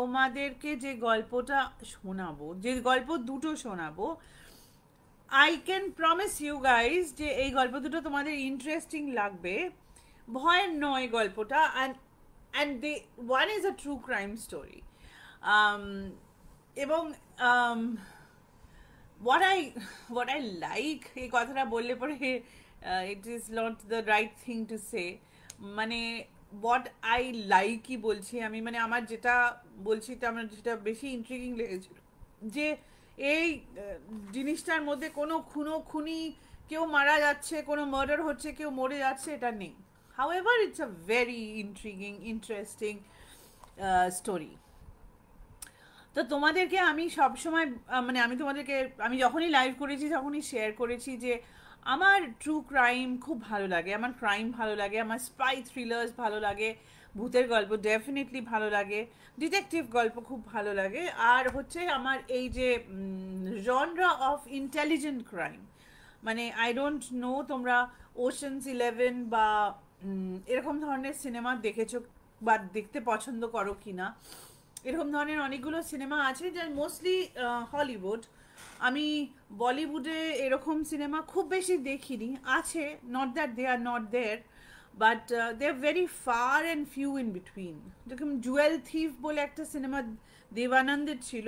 তোমাদেরকে যে গল্পটা শোনাবো যে গল্প দুটো শোনাবো I can promise you guys যে এই গল্প দুটো তোমাদের ইন্টারেস্টিং লাগবে ভয়ের নয় গল্পটা and and the one is a true crime story এবং what I what I like এই কথাটা বললে পরে it is not the right thing to say মানে হোয়াট আই লাইকই বলছি আমি মানে আমার যেটা বলছি তা আমার মানে যেটা বেশি ইন্ট্রিগিং লেগেছিল যে এই জিনিসটার মধ্যে কোনো খুনো খুনি কেউ মারা যাচ্ছে কোনো মার্ডার হচ্ছে কেউ মরে যাচ্ছে এটা নেই however it's a very intriguing interesting story তো তোমাদেরকে আমি সবসময় মানে আমি তোমাদেরকে আমি যখনই লাইভ করেছি তখনই শেয়ার করেছি যে আমার ট্রু ক্রাইম খুব ভালো লাগে আমার ক্রাইম ভালো লাগে আমার স্পাই থ্রিলার্স ভালো লাগে ভূতের গল্প ডেফিনেটলি ভালো লাগে ডিটেকটিভ গল্প খুব ভালো লাগে আর হচ্ছে আমার এই যে জনরা অফ ইন্টেলিজেন্ট ক্রাইম মানে আই ডোন্ট নো তোমরা ওশনস ইলেভেন বা এরকম ধরনের সিনেমা দেখেছ বা দেখতে পছন্দ করো কি না এরকম ধরনের অনেকগুলো সিনেমা আছে যার মোস্টলি হলিউড আমি বলিউডে এরকম সিনেমা খুব বেশি দেখিনি আছে not that they are not there but they are very far and few in between যেরকম জুয়েল থিফ বলে একটা সিনেমা দেবানন্দের ছিল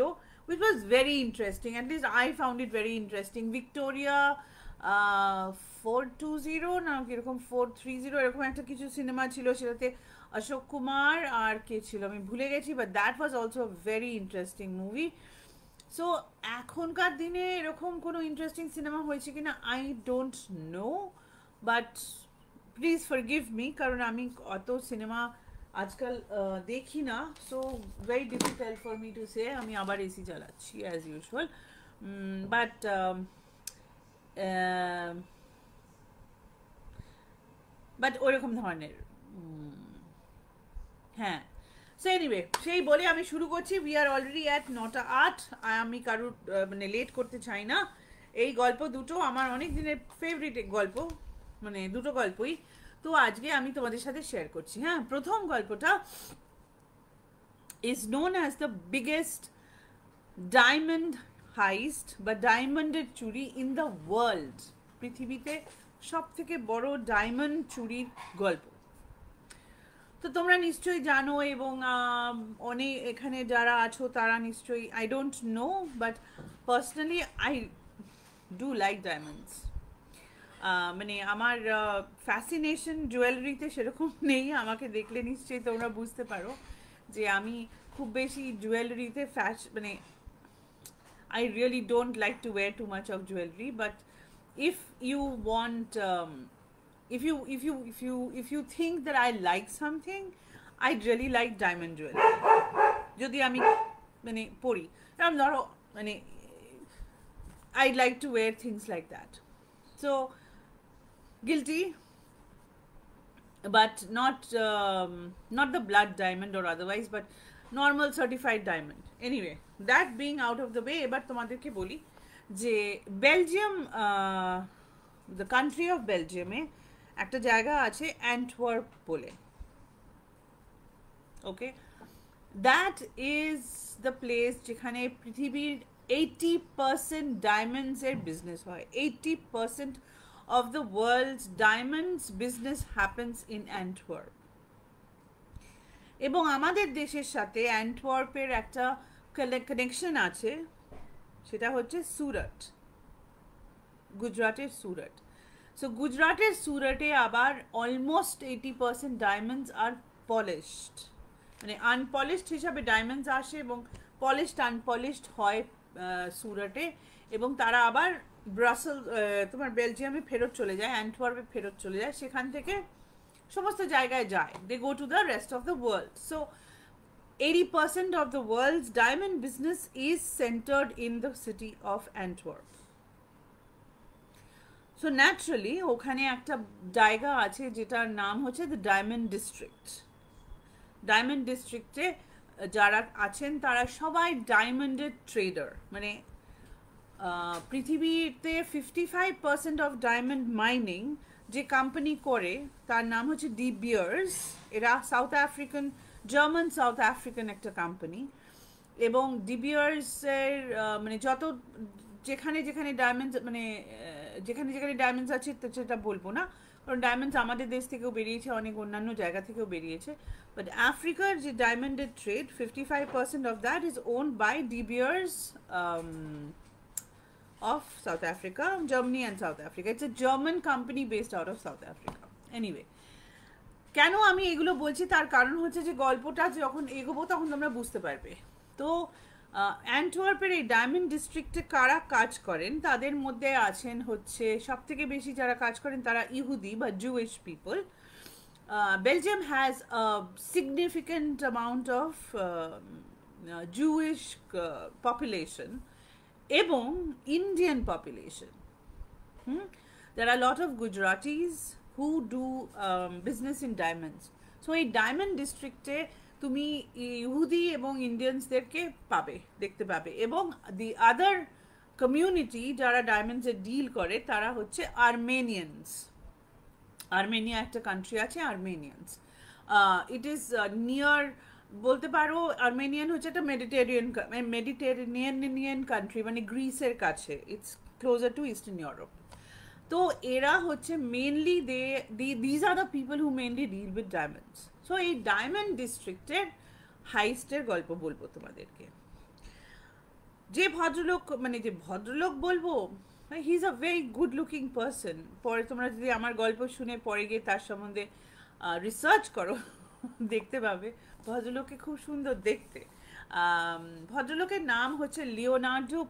which was very interesting list I found it very interesting Victoria four two zero না কীরকম four three zero এরকম একটা কিছু সিনেমা ছিল সেটাতে অশোক কুমার আর কে ছিল আমি ভুলে গেছি but that was also very interesting movie so এখনকার দিনে এরকম কোনো ইন্টারেস্টিং সিনেমা হয়েছে কি না I don't know but please forgive me কারণ আমি অত সিনেমা আজকাল দেখি না so very difficult for me to say আমি আবার এসি চালাচ্ছি অ্যাজ ইউজুয়াল বাট বাট ওরকম ধরনের হ্যাঁ সো এনিওয়ে সেই বলে আমি শুরু করছি উই আর অলরেডি অ্যাট নটা আট আমি কারুর মানে লেট করতে চাই না এই গল্প দুটো আমার অনেক দিনের ফেভারিট গল্প মানে দুটো গল্পই তো আজকে আমি তোমাদের সাথে শেয়ার করছি হ্যাঁ প্রথম গল্পটা is known as the biggest diamond heist বা ডায়মন্ডের চুরি ইন দ্য ওয়ার্ল্ড পৃথিবীতে সব থেকে বড় ডায়মন্ড চুরির গল্প তো তোমরা নিশ্চয়ই জানো এবং অনেক এখানে যারা আছো তারা নিশ্চয়ই I don't know but personally I do like diamonds মানে আমার ফ্যাসিনেশন জুয়েলারিতে সেরকম নেই আমাকে দেখলে নিশ্চয়ই তোমরা বুঝতে পারো যে আমি খুব বেশি জুয়েলারিতে ফ্যাশ মানে I really don't like to wear too much of jewellery but if you want if you if you if you if you think that I like something, I really like diamond jewelry. যদি আমি মানে i I'm not I like to wear things like that. So guilty but not um, not the blood diamond or otherwise but normal certified diamond anyway that being out of the way এবার তোমাদেরকে বলি যে uh, the country of Belgium বেলজিয়ামে একটা জায়গা আছে Antwerp বলে okay that is the place যেখানে পৃথিবীর 80% ডায়মন্ডস এর বিজনেস হয় 80% of the world's diamonds business happens in Antwerp এবং আমাদের দেশের সাথে एंटওয়ার্প এর একটা কানেকশন আছে সেটা হচ্ছে சூரট গুজরাটের சூரট সো গুজরাটের সুরটে আবার অলমোস্ট এইটি পার্সেন্ট ডায়মন্ডস আর পলিশড মানে আনপলিশড হিসাবে ডায়মন্ডস আসে এবং পলিশড আনপলিশড হয় সুরটে এবং তারা আবার ব্রাসেল তোমার বেলজিয়ামে ফেরত চলে যায় অ্যান্টওয়ার্পে ফেরত চলে যায় সেখান থেকে সমস্ত জায়গায় যায় they go to the rest of the world so eighty percent of the world's diamond business is centred in the city of Antwerp so naturally ওখানে একটা জায়গা আছে যেটার নাম হচ্ছে দ্য ডায়মন্ড ডিস্ট্রিক্ট ডায়মন্ড ডিস্ট্রিক্টে যারা আছেন তারা সবাই ডায়মন্ডের ট্রেডার মানে পৃথিবীতে fifty five percent of diamond mining যে কোম্পানি করে তার নাম হচ্ছে ডি বিয়ার্স এরা South African German South African একটা কোম্পানি এবং ডিবিয়ার্সের মানে যত যেখানে যেখানে ডায়মন্ড মানে যেখানে যেখানে ডায়মন্ডস আছে সেটা বলবো না কারণ ডায়মন্ডস আমাদের দেশ থেকেও বেরিয়েছে অনেক অন্যান্য জায়গা থেকেও বেরিয়েছে বাট আফ্রিকার যে ডায়মন্ডের trade fifty five percent of that is own by De Beers of South Africa Germany and South Africa it's a German company based out of South Africa anyway কেন আমি এগুলো বলছি তার কারণ হচ্ছে যে গল্পটা যখন এগোবো তখন তোমরা বুঝতে পারবে তো অ্যান্টওয়ার্পের এই ডায়মন্ড ডিস্ট্রিক্টে কারা কাজ করেন তাদের মধ্যে আছেন হচ্ছে সব থেকে বেশি যারা কাজ করেন তারা ইহুদি বা Jewish people Belgium has significant amount of Jewish population এবং ইন্ডিয়ান পপুলেশন হুম আর lot of lot who do business in diamonds so এই ডায়মন্ড ডিস্ট্রিক্টে তুমি ইহুদি এবং ইন্ডিয়ানসদেরকে পাবে দেখতে পাবে এবং দি আদার কমিউনিটি যারা ডায়মন্ডসে ডিল করে তারা হচ্ছে আর্মেনিয়ানস আর্মেনিয়া একটা কান্ট্রি আছে আর্মেনিয়ানস ইট ইজ নিয়ার বলতে পারো আর্মেনিয়ান হচ্ছে একটা মেডিটেরিয়ান মেডিটেরিয়ানিয়ান কান্ট্রি মানে গ্রিসের কাছে it's closer to eastern Europe তো এরা হচ্ছে mainly they these are the people who mainly deal with diamonds so এই ডায়মন্ড ডিস্ট্রিক্টের হাইস্টের গল্প বলবো তোমাদেরকে যে ভদ্রলোক মানে যে ভদ্রলোক বলবো he is a very good looking person পরে তোমরা যদি আমার গল্প শুনে পরে গিয়ে তার সম্বন্ধে রিসার্চ করো দেখতে পাবে ভদ্রলোককে খুব সুন্দর দেখতে ভদ্রলোকের নাম হচ্ছে লিওনার্ডো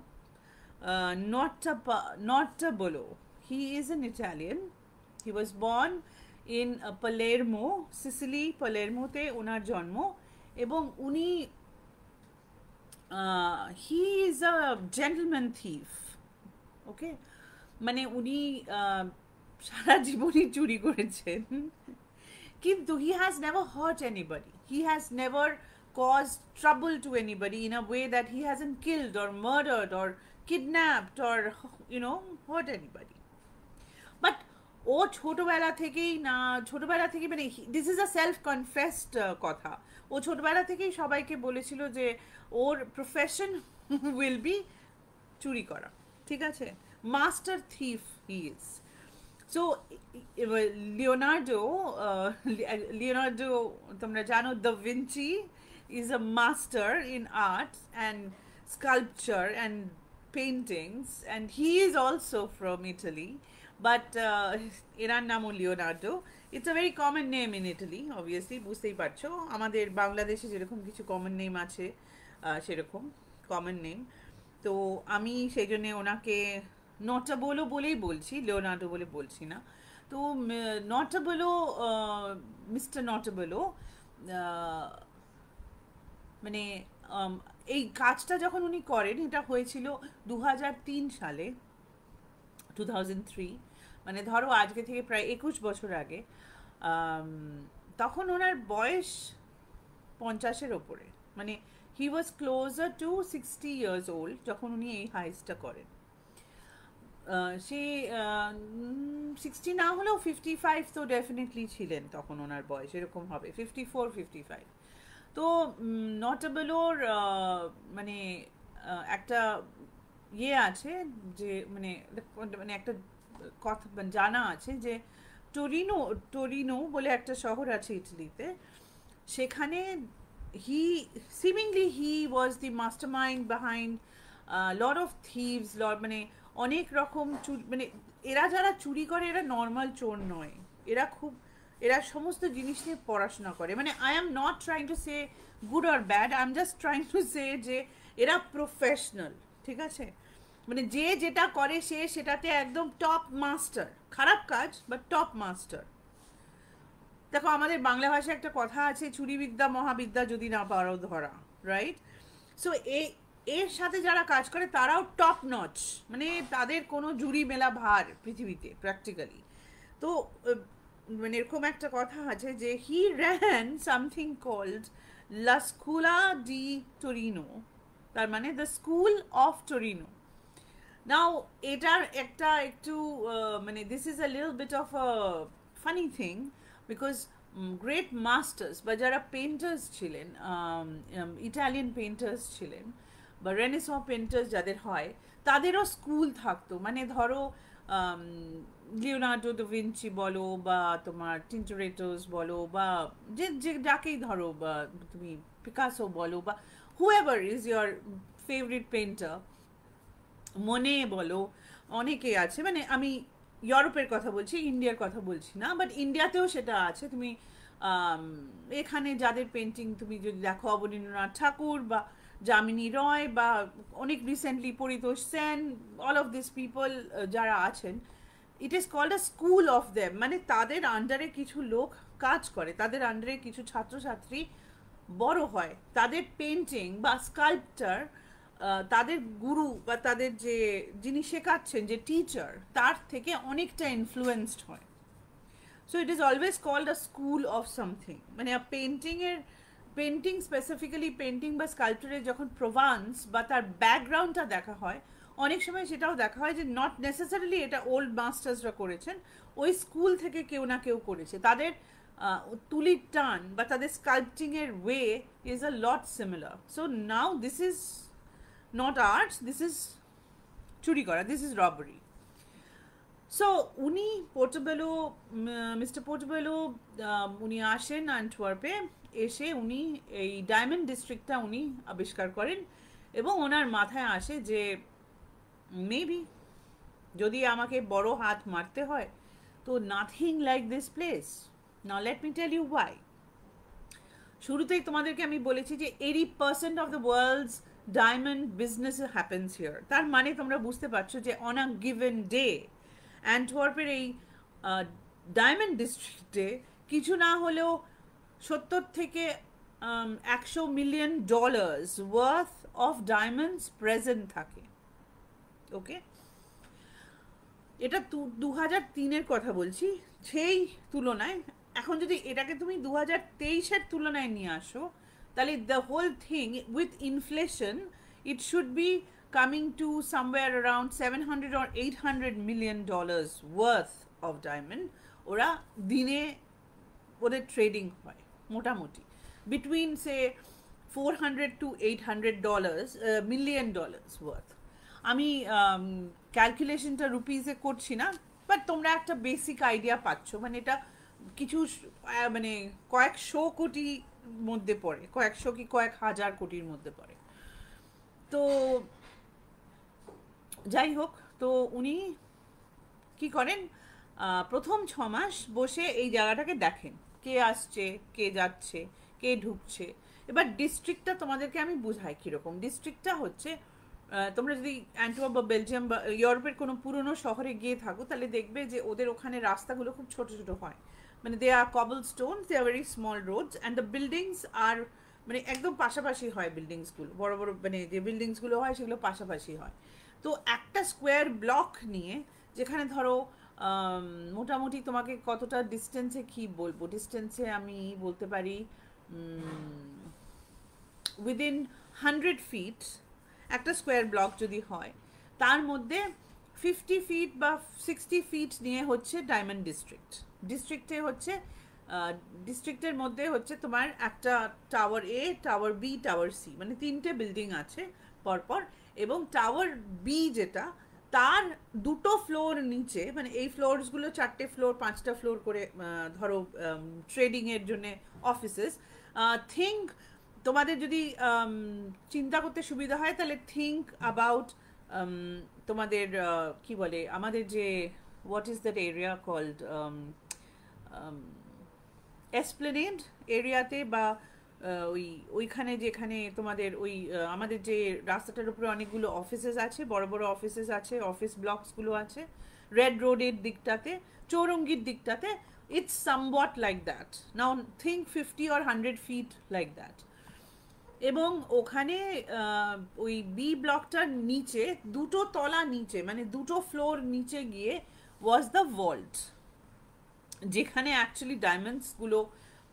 নটটা নটটা বলো he is an Italian he was born in Palermo Sicily পালেরমোতে ওনার জন্ম এবং উনি he is a gentleman thief okay মানে উনি সারা জীবনই চুরি করেছেন কিন্তু he has never hurt anybody he has never cause trouble to anybody in a way that he hasn't killed or murdered or kidnapped or you know hurt anybody but ও ছোটবেলা থেকেই না ছোটবেলা থেকে মানে this is a self confessed কথা ও ছোটবেলা থেকেই সবাইকে বলেছিল যে ওর প্রফেশন উইল বি চুরি করা ঠিক আছে master thief he is so Leonardo Leonardo তোমরা জানো da Vinci is a master in art and sculpture and paintings and he is also from Italy but uh, এনার নামও Leonardo it's a very common name in Italy obviously বুঝতেই পারছো আমাদের বাংলাদেশে যেরকম কিছু কমন নেম আছে সেরকম কমন নেম তো আমি সেই জন্যে ওনাকে নটাবোলো বলেই বলছি লিওনার্ডো বলে বলছি না তো নটাবোলো মিস্টার নটাবোলো মানে এই কাজটা যখন উনি করেন এটা হয়েছিল দু সালে টু থাউজেন্ড থ্রি মানে ধরো আজকে থেকে প্রায় একুশ বছর আগে তখন ওনার বয়স পঞ্চাশের ওপরে মানে he was closer to sixty years old যখন উনি এই হাইস্টটা করেন সে সিক্সটি না হলেও ফিফটি ফাইভ তো ডেফিনেটলি ছিলেন তখন ওনার বয়স এরকম হবে ফিফটি ফোর ফিফটি ফাইভ তো নটেবলোর মানে একটা ইয়ে আছে যে মানে মানে একটা কথা জানা আছে যে টোরিনো টোরিনো বলে একটা শহর আছে ইটালিতে সেখানে he seemingly he was the mastermind behind lot of thieves লর মানে অনেক রকম মানে এরা যারা চুরি করে এরা নর্মাল চোর নয় এরা খুব এরা সমস্ত জিনিস নিয়ে পড়াশোনা করে মানে I am not trying to say good or bad I am just trying to say যে এরা প্রফেশনাল ঠিক আছে মানে যে যেটা করে সে সেটাতে একদম টপ মাস্টার খারাপ কাজ বা টপ মাস্টার দেখো আমাদের বাংলা ভাষায় একটা কথা আছে চুরিবিদ্যা মহাবিদ্যা যদি না পারো ধরা রাইট সো এই এর সাথে যারা কাজ করে তারাও টপ নচ মানে তাদের কোনো জুড়ি মেলা ভার পৃথিবীতে প্র্যাকটিক্যালি তো মানে এরকম একটা কথা আছে যে he ran something called La Scuola di Torino তার মানে the school of Torino now এটার একটা একটু মানে this is a little bit of a funny thing because great masters বা যারা পেন্টার্স ছিলেন ইটালিয়ান পেন্টার্স ছিলেন বা রেনেস পেন্টার্স যাদের হয় তাদেরও স্কুল থাকতো মানে ধরো লিওনার্ডো ভিঞ্চি বলো বা তোমার টিন্টোরেটোস বলো বা যে যে যাকেই ধরো বা তুমি পিকাসো বলো বা whoever is your favourite painter মনে বলো অনেকে আছে মানে আমি ইউরোপের কথা বলছি ইন্ডিয়ার কথা বলছি না বাট ইন্ডিয়াতেও সেটা আছে তুমি এখানে যাদের পেন্টিং তুমি যদি দেখো অবনীন্দ্রনাথ ঠাকুর বা যামিনী রয় বা অনেক recently Paritosh Sen all of this people যারা আছেন it is called a school of them মানে তাদের আন্ডারে কিছু লোক কাজ করে তাদের আন্ডারে কিছু ছাত্রছাত্রী বড় হয় তাদের পেন্টিং বা স্কাল্পচার তাদের গুরু বা তাদের যে যিনি শেখাচ্ছেন যে টিচার তার থেকে অনেকটা ইনফ্লুয়েসড হয় so it is always called a school of something মানে পেন্টিংয়ের পেন্টিং স্পেসিফিক্যালি পেন্টিং বা স্কাল্পচারের যখন প্রোভান্স বা তার ব্যাকগ্রাউন্ডটা দেখা হয় অনেক সময় সেটাও দেখা হয় যে নট নেসেসারিলি এটা ওল্ড মাস্টার্সরা করেছেন ওই স্কুল থেকে কেউ না কেউ করেছে তাদের তুলির টান বা তাদের স্কাল্পটিংয়ের way is a lot similar so now this is not arts this is চুরি করা দিস ইজ রবারি সো উনি পোর্টোবেলো মিস্টার পোর্টেবেলো উনি আসেন অ্যান্টওয়ার্পে এসে উনি এই ডায়মন্ড ডিস্ট্রিক্টটা উনি আবিষ্কার করেন এবং ওনার মাথায় আসে যে মেবি যদি আমাকে বড় হাত মারতে হয় তো নাথিং লাইক দিস প্লেস না let me tell you why শুরুতেই তোমাদেরকে আমি বলেছি যে eighty percent of the world's diamond business happens here তার মানে তোমরা বুঝতে পারছো যে অন আ গিভেন ডে অ্যান্টওয়ার্পের এই ডায়মন্ড ডিস্ট্রিক্টে কিছু না হলেও সত্তর থেকে একশো million dollars worth of diamonds present থাকে ওকে এটা দু হাজার তিনের কথা বলছি সেই তুলনায় এখন যদি এটাকে তুমি দু হাজার তেইশের তুলনায় নিয়ে আসো তাহলে the whole thing with inflation it should be coming to somewhere around seven hundred or eight hundred million dollars worth of diamond ওরা দিনে ওদের ট্রেডিং হয় মোটামুটি between say four hundred to eight hundred dollars million dollars worth আমি ক্যালকুলেশনটা um, রুপিজে করছি না but তোমরা একটা বেসিক আইডিয়া পাচ্ছ মানে এটা কিছু মানে কয়েকশো কোটি মধ্যে পড়ে কয়েকশো কি কয়েক হাজার কোটির মধ্যে পড়ে তো যাই হোক তো উনি কি করেন প্রথম ছ মাস বসে এই জায়গাটাকে দেখেন কে আসছে কে যাচ্ছে কে ঢুকছে এবার ডিস্ট্রিক্টটা তোমাদেরকে আমি বুঝাই কীরকম ডিস্ট্রিক্টটা হচ্ছে তোমরা যদি অ্যান্টওয়ার্ক বা বেলজিয়াম বা ইউরোপের কোনো পুরনো শহরে গিয়ে থাকো তাহলে দেখবে যে ওদের ওখানে রাস্তাগুলো খুব ছোট ছোট হয় মানে they are stone they are very small roads and the buildings are মানে একদম পাশাপাশি হয় বিল্ডিংসগুলো বড় বড় মানে যে বিল্ডিংসগুলো হয় সেগুলো পাশাপাশি হয় তো একটা স্কোয়ার ব্লক নিয়ে যেখানে ধরো মোটামুটি তোমাকে কতটা ডিস্টেন্সে কি বলবো ডিস্টেন্সে আমি বলতে পারি উইদিন হান্ড্রেড ফিট একটা স্কোয়ার ব্লক যদি হয় তার মধ্যে ফিফটি ফিট বা সিক্সটি ফিট নিয়ে হচ্ছে ডায়মন্ড ডিস্ট্রিক্ট ডিস্ট্রিক্টে হচ্ছে ডিস্ট্রিক্টের মধ্যে হচ্ছে তোমার একটা tower A tower B tower C মানে তিনটে বিল্ডিং আছে পরপর এবং টাওয়ার বি যেটা তার দুটো ফ্লোর নিচে মানে এই ফ্লোরসগুলো চারটে ফ্লোর পাঁচটা ফ্লোর করে ধরো ট্রেডিংয়ের জন্য অফিসেস থিঙ্ক তোমাদের যদি চিন্তা করতে সুবিধা হয় তাহলে থিঙ্ক অ্যাবাউট তোমাদের কি বলে আমাদের যে what is that area called Esplanade এরিয়াতে বা ওই ওইখানে যেখানে তোমাদের ওই আমাদের যে রাস্তাটার উপরে অনেকগুলো অফিসেস আছে বড় বড় অফিসেস আছে অফিস ব্লকসগুলো আছে রেড রোডের দিকটাতে চৌরঙ্গির দিকটাতে it's somewhat like that now think fifty আর হান্ড্রেড ফিট লাইক দ্যাট এবং ওখানে ওই বি ব্লকটার নিচে দুটো তলা নিচে মানে দুটো ফ্লোর নিচে গিয়ে ওয়াজ দ্য ভল্ট যেখানে অ্যাকচুয়ালি ডায়মন্ডসগুলো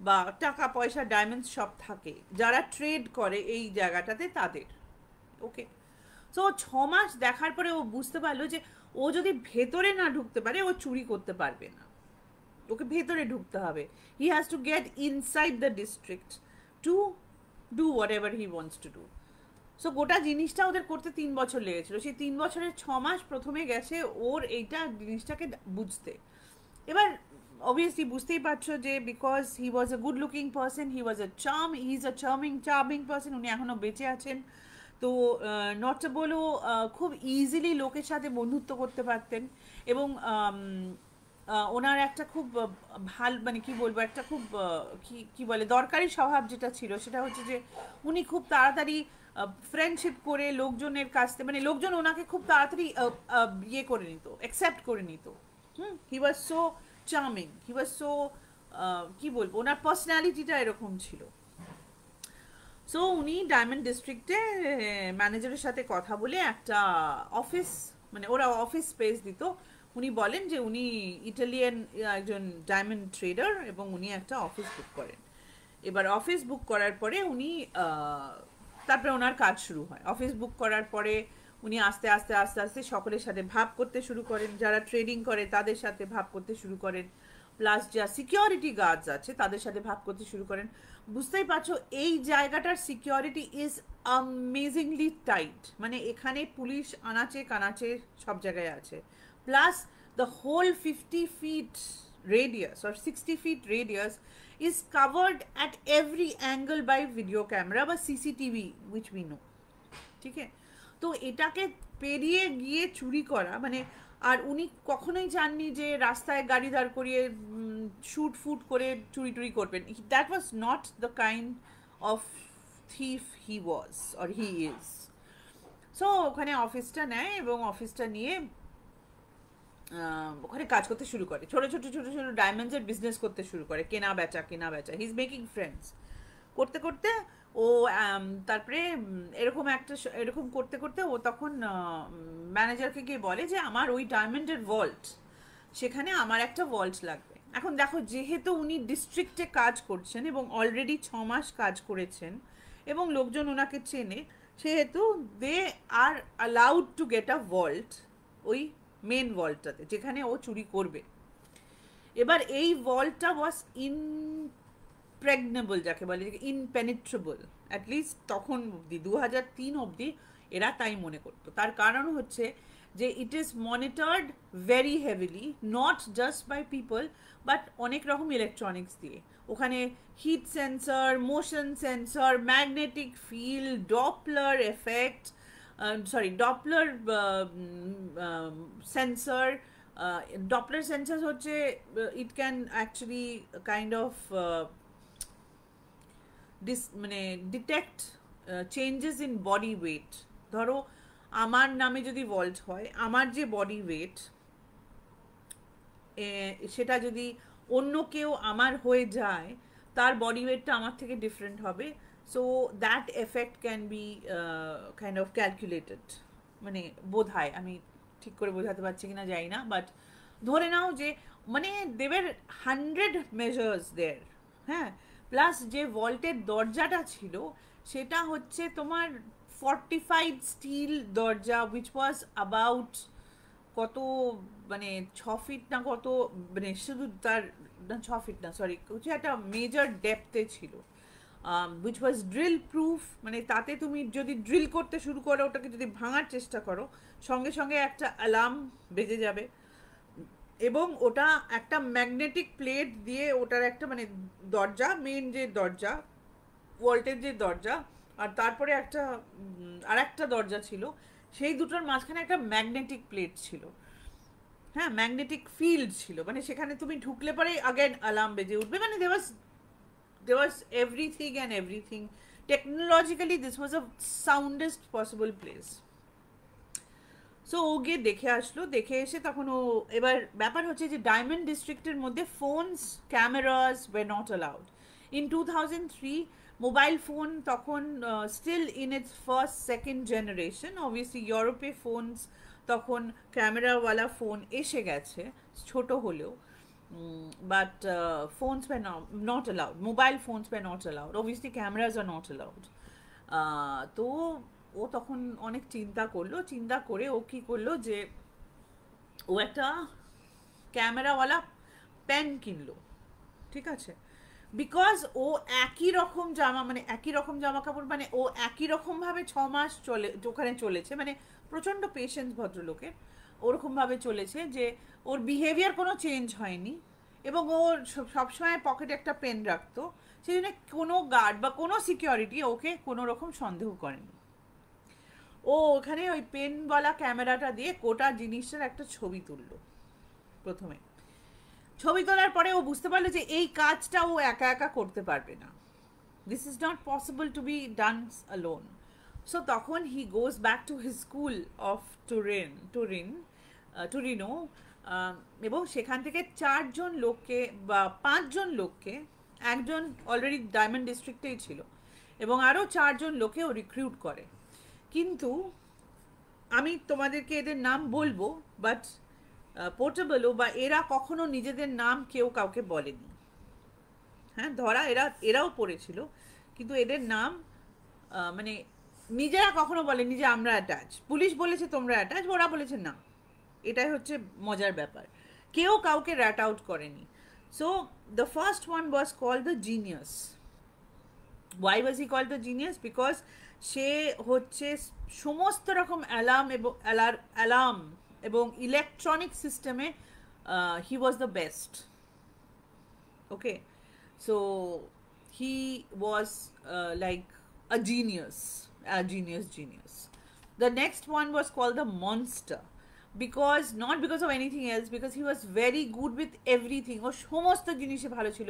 বা টাকা পয়সা ডায়মন্ডস সব থাকে যারা ট্রেড করে এই জায়গাটাতে তাদের ওকে সো ছ মাস দেখার পরে ও বুঝতে পারলো যে ও যদি ভেতরে না ঢুকতে পারে ও চুরি করতে পারবে না ওকে ভেতরে ঢুকতে হবে he has to get inside the district to do whatever he wants to do so গোটা জিনিসটা ওদের করতে তিন বছর লেগেছিল সেই তিন বছরের ছ মাস প্রথমে গেছে ওর এইটা জিনিসটাকে বুঝতে এবার obviously বুঝতেই পারছো যে because he was a good looking person he was a charm he is a charming charming person উনি এখনও বেঁচে আছেন তো নটবলও খুব ইজিলি লোকের সাথে বন্ধুত্ব করতে পারতেন এবং ওনার একটা খুব ভাল মানে কি বলবো একটা খুব কি কি বলে দরকারি স্বভাব যেটা ছিল সেটা হচ্ছে যে উনি খুব তাড়াতাড়ি ফ্রেন্ডশিপ করে লোকজনের কাছতে মানে লোকজন ওনাকে খুব তাড়াতাড়ি ইয়ে করে নিত অ্যাকসেপ্ট করে নিত hmm he was so charming he was so কি বলবো ওনার পার্সোনালিটিটা এরকম ছিল সো উনি ডায়মন্ড ডিস্ট্রিক্টে ম্যানেজারের সাথে কথা বলে একটা অফিস মানে ওরা অফিস স্পেস দিত উনি বলেন যে উনি ইটালিয়ান একজন ডায়মন্ড ট্রেডার এবং উনি একটা অফিস বুক করেন এবার অফিস বুক করার পরে উনি তারপরে ওনার কাজ শুরু হয় অফিস বুক করার পরে উনি আস্তে আস্তে আস্তে আস্তে সকলের সাথে ভাব করতে শুরু করেন যারা ট্রেডিং করে তাদের সাথে ভাব করতে শুরু করেন প্লাস যা সিকিউরিটি গার্ডস আছে তাদের সাথে ভাব করতে শুরু করেন বুঝতেই পারছো এই জায়গাটার সিকিউরিটি ইজ আমেজিংলি টাইট মানে এখানে পুলিশ আনাচে কানাচে সব জায়গায় আছে plus the whole fifty feet radius or sixty feet radius is covered at every angle by video camera বা সিসিটিভি উইচ we নো ঠিক আছে তো এটাকে পেরিয়ে গিয়ে চুরি করা মানে আর উনি কখনোই চাননি যে রাস্তায় গাড়ি দাঁড় করিয়ে শুট ফুট করে চুরি টুরি করবেন that was not the kind of thief he was or he is so ওখানে অফিসটা নেয় এবং অফিসটা নিয়ে ওখানে কাজ করতে শুরু করে ছোটো ছোটো ছোটো ছোটো ডায়মন্ডসের বিজনেস করতে শুরু করে কেনা বেচা কেনা বেচা হি ইজ মেকিং ফ্রেন্ডস করতে করতে ও তারপরে এরকম একটা এরকম করতে করতে ও তখন ম্যানেজারকে গিয়ে বলে যে আমার ওই ডায়মন্ডের ভল্ট সেখানে আমার একটা ভল্ট লাগবে এখন দেখো যেহেতু উনি ডিস্ট্রিক্টে কাজ করছেন এবং অলরেডি ছ মাস কাজ করেছেন এবং লোকজন ওনাকে চেনে সেহেতু they are allowed to get a vault ওই মেন ভল্টটাতে যেখানে ও চুরি করবে এবার এই ভল্টটা ওয়াজ ইন ইম্প্রেগনেবল যাকে বলে ইনপেনিট্রেবল অ্যাটলিস্ট তখন অবধি দু হাজার তিন অবধি এরা তাই মনে করতো তার কারণ হচ্ছে যে it is monitored very heavily not just by people but অনেক রকম ইলেকট্রনিক্স দিয়ে ওখানে heat sensor motion sensor magnetic field Doppler effect sorry Doppler sensor Doppler sensor হচ্ছে it can actually kind of dis মানে detect changes in body weight ধরো আমার নামে যদি ভল্ট হয় আমার যে বডি ওয়েট সেটা যদি অন্য কেউ আমার হয়ে যায় তার বডি ওয়েটটা আমার থেকে ডিফারেন্ট হবে so that effect can be kind of calculated মানে বোধ হয় আমি ঠিক করে বোঝাতে পারছি কিনা যাই না বাট ধরে নাও যে মানে দেবের হান্ড্রেড মেজার্স দের হ্যাঁ প্লাস যে ভল্টের দরজাটা ছিল সেটা হচ্ছে তোমার ফর্টিফাইড স্টিল দরজা উইচ ওয়াজ অ্যাবাউট কত মানে ছ ফিট না কত মানে শুধু তার না ছ ফিট না সরি হচ্ছে একটা মেজর ডেপথে ছিল উইচ ওয়াজ ড্রিল প্রুফ মানে তাতে তুমি যদি ড্রিল করতে শুরু করো ওটাকে যদি ভাঙার চেষ্টা করো সঙ্গে সঙ্গে একটা অ্যালার্ম বেজে যাবে এবং ওটা একটা ম্যাগনেটিক প্লেট দিয়ে ওটার একটা মানে দরজা মেন যে দরজা ওয়াল্টের যে দরজা আর তারপরে একটা আর একটা দরজা ছিল সেই দুটোর মাঝখানে একটা ম্যাগনেটিক প্লেট ছিল হ্যাঁ ম্যাগনেটিক ফিল্ড ছিল মানে সেখানে তুমি ঢুকলে পরে আগেন অ্যালার্ম বেজে উঠবে মানে they was they was everything and everything technologically this was a soundest possible place so ও গিয়ে দেখে আসলো দেখে এসে তখন ও এবার ব্যাপার হচ্ছে যে ডায়মন্ড ডিস্ট্রিক্টের মধ্যে phones cameras were not allowed in two thousand three mobile phone তখন still in its first second generation obviously ইউরোপে ফোনস তখন ক্যামেরাওয়ালা ফোন এসে গেছে ছোট হলেও but phones were not allowed mobile phones were not allowed obviously cameras are not allowed তো ও তখন অনেক চিন্তা করলো চিন্তা করে ও কি করলো যে ও একটা ক্যামেরাওয়ালা পেন কিনলো ঠিক আছে বিকজ ও একই রকম জামা মানে একই রকম জামা কাপড় মানে ও একই রকমভাবে ছ মাস চলে ওখানে চলেছে মানে প্রচণ্ড পেশেন্স ভদ্রলোকের ওরকমভাবে চলেছে যে ওর বিহেভিয়ার কোনো চেঞ্জ হয়নি এবং ও সবসময় পকেটে একটা পেন রাখতো সেই জন্য কোনো গার্ড বা কোনো সিকিউরিটি ওকে কোনো রকম সন্দেহ করেনি ও ওখানে ওই পেন বলা ক্যামেরাটা দিয়ে গোটা জিনিসটার একটা ছবি তুললো প্রথমে ছবি তোলার পরে ও বুঝতে পারলো যে এই কাজটা ও একা একা করতে পারবে না this is not possible to be done lone so তখন he goes back to his school of Turin Turin Torino এবং সেখান থেকে চারজন লোককে বা পাঁচজন লোককে একজন অলরেডি ডায়মন্ড ডিস্ট্রিক্টেই ছিল এবং আরও চারজন লোকে ও রিক্রুট করে কিন্তু আমি তোমাদেরকে এদের নাম বলবো বাট পোর্টেবলও বা এরা কখনো নিজেদের নাম কেউ কাউকে বলেনি হ্যাঁ ধরা এরা এরাও পড়েছিল কিন্তু এদের নাম মানে নিজেরা কখনো বলেনি যে আমরা অ্যাটাচ পুলিশ বলেছে তোমরা অ্যাটাচ ওরা বলেছে না এটাই হচ্ছে মজার ব্যাপার কেউ কাউকে র্যাট আউট করেনি so the first one was call the genius why was he call the genius because সে হচ্ছে সমস্ত রকম অ্যালার্ম এবং অ্যালার অ্যালার্ম এবং ইলেকট্রনিক সিস্টেমে he was the best okay so he was like a genius a genius genius the next one was called the monster because not because of anything else because he was very good with everything ও সমস্ত জিনিসে ভালো ছিল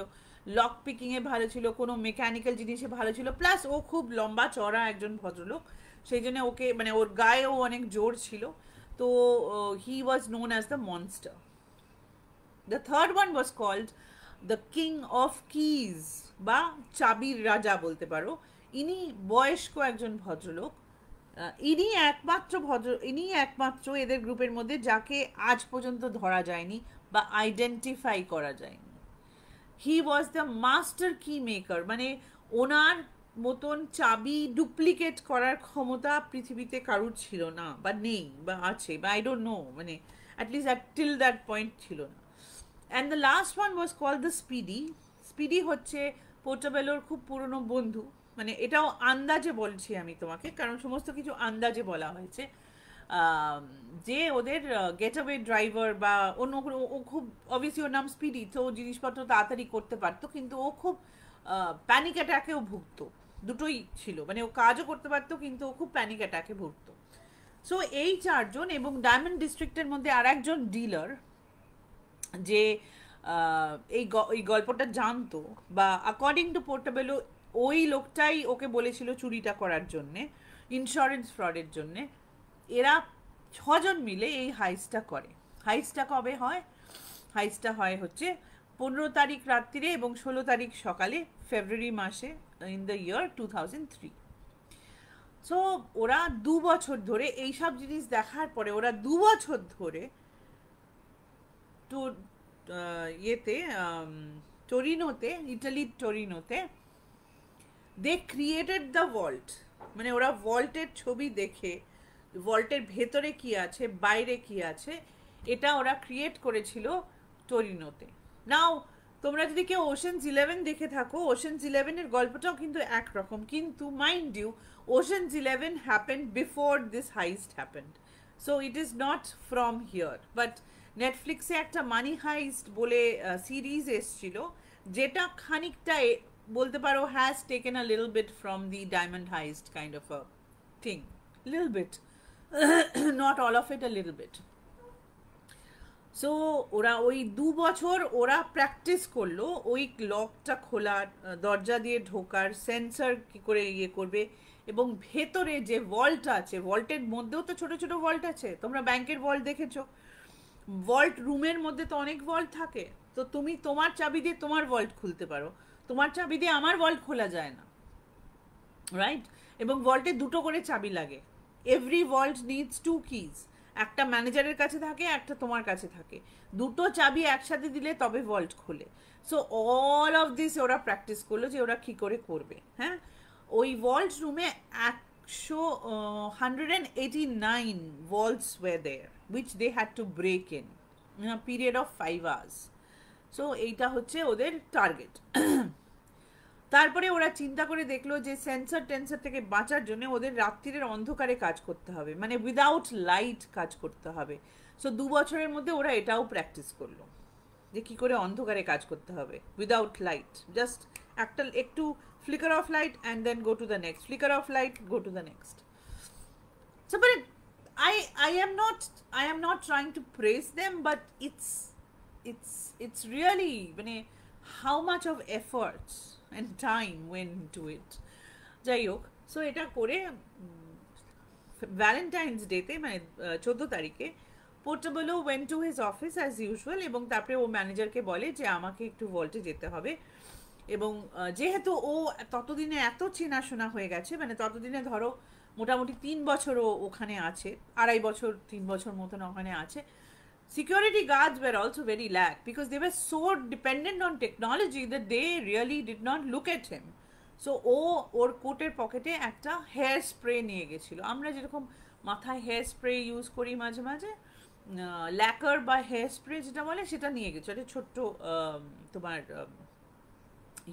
lock পিকিংয়ে ভালো ছিল কোনো mechanical জিনিসে ভালো ছিল প্লাস ও খুব লম্বা চড়া একজন ভদ্রলোক সেই জন্য ওকে মানে ওর গায়েও অনেক জোর ছিল তো he was known as the monster the third one was called the king of keys বা চাবির রাজা বলতে পারো ইনি বয়স্ক একজন ভদ্রলোক ইনি একমাত্র ভদ্র ইনি একমাত্র এদের গ্রুপের মধ্যে যাকে আজ পর্যন্ত ধরা যায়নি বা আইডেন্টিফাই করা যায়নি he was the master key maker মানে ওনার মতন চাবি ডুপ্লিকেট করার ক্ষমতা পৃথিবীতে কারুর ছিল না বা নেই বা আছে বা আই ডোন্ট নো মানে at least at till that point ছিল না and the last one was call the speedy speedy হচ্ছে পোর্টাবেলোর খুব পুরনো বন্ধু মানে এটাও আন্দাজে বলছি আমি তোমাকে কারণ সমস্ত কিছু আন্দাজে বলা হয়েছে Um, যে ওদের গেটওয়ে uh, ড্রাইভার বা অন্য ও খুব অবভিয়াসলি ওর নাম স্পিডি তো ও জিনিসপত্র তাড়াতাড়ি করতে পারতো কিন্তু ও খুব প্যানিক uh, অ্যাটাকেও ভুগতো দুটোই ছিল মানে ও কাজও করতে পারতো কিন্তু ও খুব প্যানিক অ্যাটাকে ভুগতো সো এই চারজন এবং ডায়মন্ড ডিস্ট্রিক্টের মধ্যে আর একজন ডিলার যে uh, এই এই গল্পটা জানতো বা অ্যাকর্ডিং টু পোর্টেবেলও ওই লোকটাই ওকে বলেছিল চুরিটা করার জন্যে ইন্স্যুরেন্স ফ্রডের জন্যে এরা ছজন মিলে এই হাইস্টটা করে হাইস্টটা কবে হয় হাইস্টটা হয় হচ্ছে পনেরো তারিখ রাত্রিরে এবং ষোলো তারিখ সকালে ফেব্রুয়ারি মাসে in the year two thousand three so ওরা দু বছর ধরে এইসব জিনিস দেখার পরে ওরা দু বছর ধরে টু ইয়েতে টরিনোতে ইটালির টরিনোতে দে ক্রিয়েটেড দ্য ওয়ার্ল্ড মানে ওরা ওয়ার্ল্ডের ছবি দেখে ভল্টের ভেতরে কি আছে বাইরে কি আছে এটা ওরা ক্রিয়েট করেছিল টরিনোতে নাও তোমরা যদি কেউ ওশেন্স ইলেভেন দেখে থাকো ওশেন্স ইলেভেনের গল্পটাও কিন্তু একরকম কিন্তু mind you Ocean's Eleven happened before this heist happened so it is not from here but নেটফ্লিক্সে একটা মানি হাইস্ট বলে সিরিজ এসছিল যেটা খানিকটা বলতে পারো has taken a little bit from the diamond heist kind of a thing little bit not all of it a little bit সো ওরা ওই দু বছর ওরা প্র্যাকটিস করলো ওই লকটা খোলা দরজা দিয়ে ঢোকার সেন্সার কী করে ইয়ে করবে এবং ভেতরে যে ভল্ট আছে ভল্টের মধ্যেও তো ছোট ছোট ভল্ট আছে তোমরা ব্যাংকের ভল্ট দেখেছো ভল্ট রুমের মধ্যে তো অনেক ভল্ট থাকে তো তুমি তোমার চাবি দিয়ে তোমার ভল্ট খুলতে পারো তোমার চাবি দিয়ে আমার ভল্ট খোলা যায় না রাইট এবং ভল্টে দুটো করে চাবি লাগে every vault needs two keys একটা ম্যানেজারের কাছে থাকে একটা তোমার কাছে থাকে দুটো চাবি একসাথে দিলে তবে ভল্ট খোলে সো অল অফ দিস ওরা প্র্যাকটিস করলো যে ওরা কী করে করবে হ্যাঁ ওই ভল্ট রুমে একশো hundred and eighty nine vaults whether there which they had to break in period of five hours so এইটা হচ্ছে ওদের টার্গেট তারপরে ওরা চিন্তা করে দেখলো যে সেন্সর টেনসরকে বাজার জন্য ওদের রাত্রিরের অন্ধকারে কাজ করতে হবে মানে উইদাউট লাইট কাজ করতে হবে সো দু বছরের মধ্যে ওরা এটাও প্র্যাকটিস করলো যে কি করে অন্ধকারে কাজ করতে হবে উইদাউট লাইট जस्ट অ্যাক্টাল একটু flicker of light and then go to the next flicker of light go to the next so but I I am not I am not trying to praise them but it's it's it's really মানে how much of efforts and time went to it যাই হোক so এটা করে Valentine's ডেতে মানে চোদ্দো তারিখে Portabello went to his office as usual এবং তারপরে ও ম্যানেজারকে বলে যে আমাকে একটু ভল্টে যেতে হবে এবং যেহেতু ও ততদিনে এত চেনাশোনা হয়ে গেছে মানে ততদিনে ধরো মোটামুটি তিন বছরও ওখানে আছে আড়াই বছর তিন বছর মতন ওখানে আছে security guards were also very lack because they were so dependent on technology that they really did not look at him so ও ওর কোটের পকেটে একটা হেয়ার স্প্রে নিয়ে গেছিলো আমরা যেরকম মাথায় হেয়ার স্প্রে ইউজ করি মাঝে মাঝে ল্যাকার বা হেয়ার স্প্রে যেটা বলে সেটা নিয়ে গেছিলো একটা ছোট্ট তোমার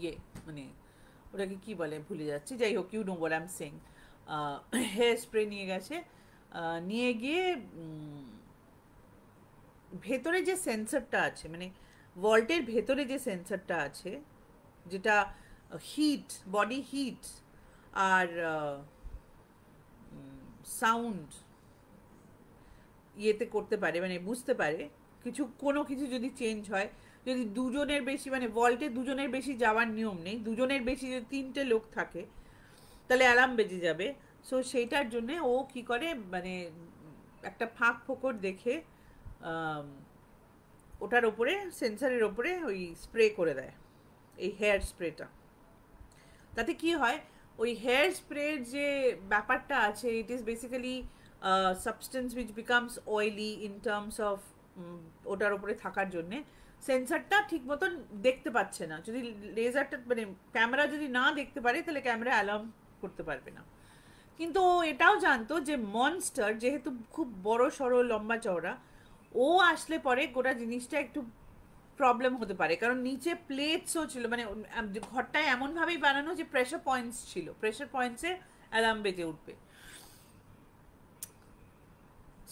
ইয়ে মানে ওটাকে কী বলে ভুলে যাচ্ছি যাই হোক ইউ নো বল আম সিং হেয়ার স্প্রে নিয়ে গেছে নিয়ে গিয়ে ভেতরে যে সেন্সারটা আছে মানে ভল্টের ভেতরে যে সেন্সারটা আছে যেটা হিট বডি হিট আর সাউন্ড ইয়েতে করতে পারে মানে বুঝতে পারে কিছু কোনো কিছু যদি চেঞ্জ হয় যদি দুজনের বেশি মানে ভল্টে দুজনের বেশি যাওয়ার নিয়ম নেই দুজনের বেশি যদি তিনটে লোক থাকে তাহলে অ্যালার্ম বেজে যাবে সো সেইটার জন্যে ও কি করে মানে একটা ফাঁক ফোকর দেখে ওটার ওপরে সেন্সারের ওপরে ওই স্প্রে করে দেয় এই হেয়ার স্প্রেটা তাতে কি হয় ওই হেয়ার স্প্রের যে ব্যাপারটা আছে it is basically substance which becomes oily in terms of water ওপরে থাকার জন্যে সেন্সারটা ঠিক মতন দেখতে পাচ্ছে না যদি লেজারটা মানে ক্যামেরা যদি না দেখতে পারে তাহলে ক্যামেরা অ্যালার্ম করতে পারবে না কিন্তু ও এটাও জানতো যে মনস্টার যেহেতু খুব বড় সড়ো লম্বা চওড়া ও আসলে পরে গোটা জিনিসটা একটু প্রবলেম হতে পারে কারণ নিচে প্লেটসও ছিল মানে ঘরটায় এমনভাবেই বানানো যে প্রেশার পয়েন্টস ছিল প্রেশার পয়েন্টসে অ্যালার্ম বেজে উঠবে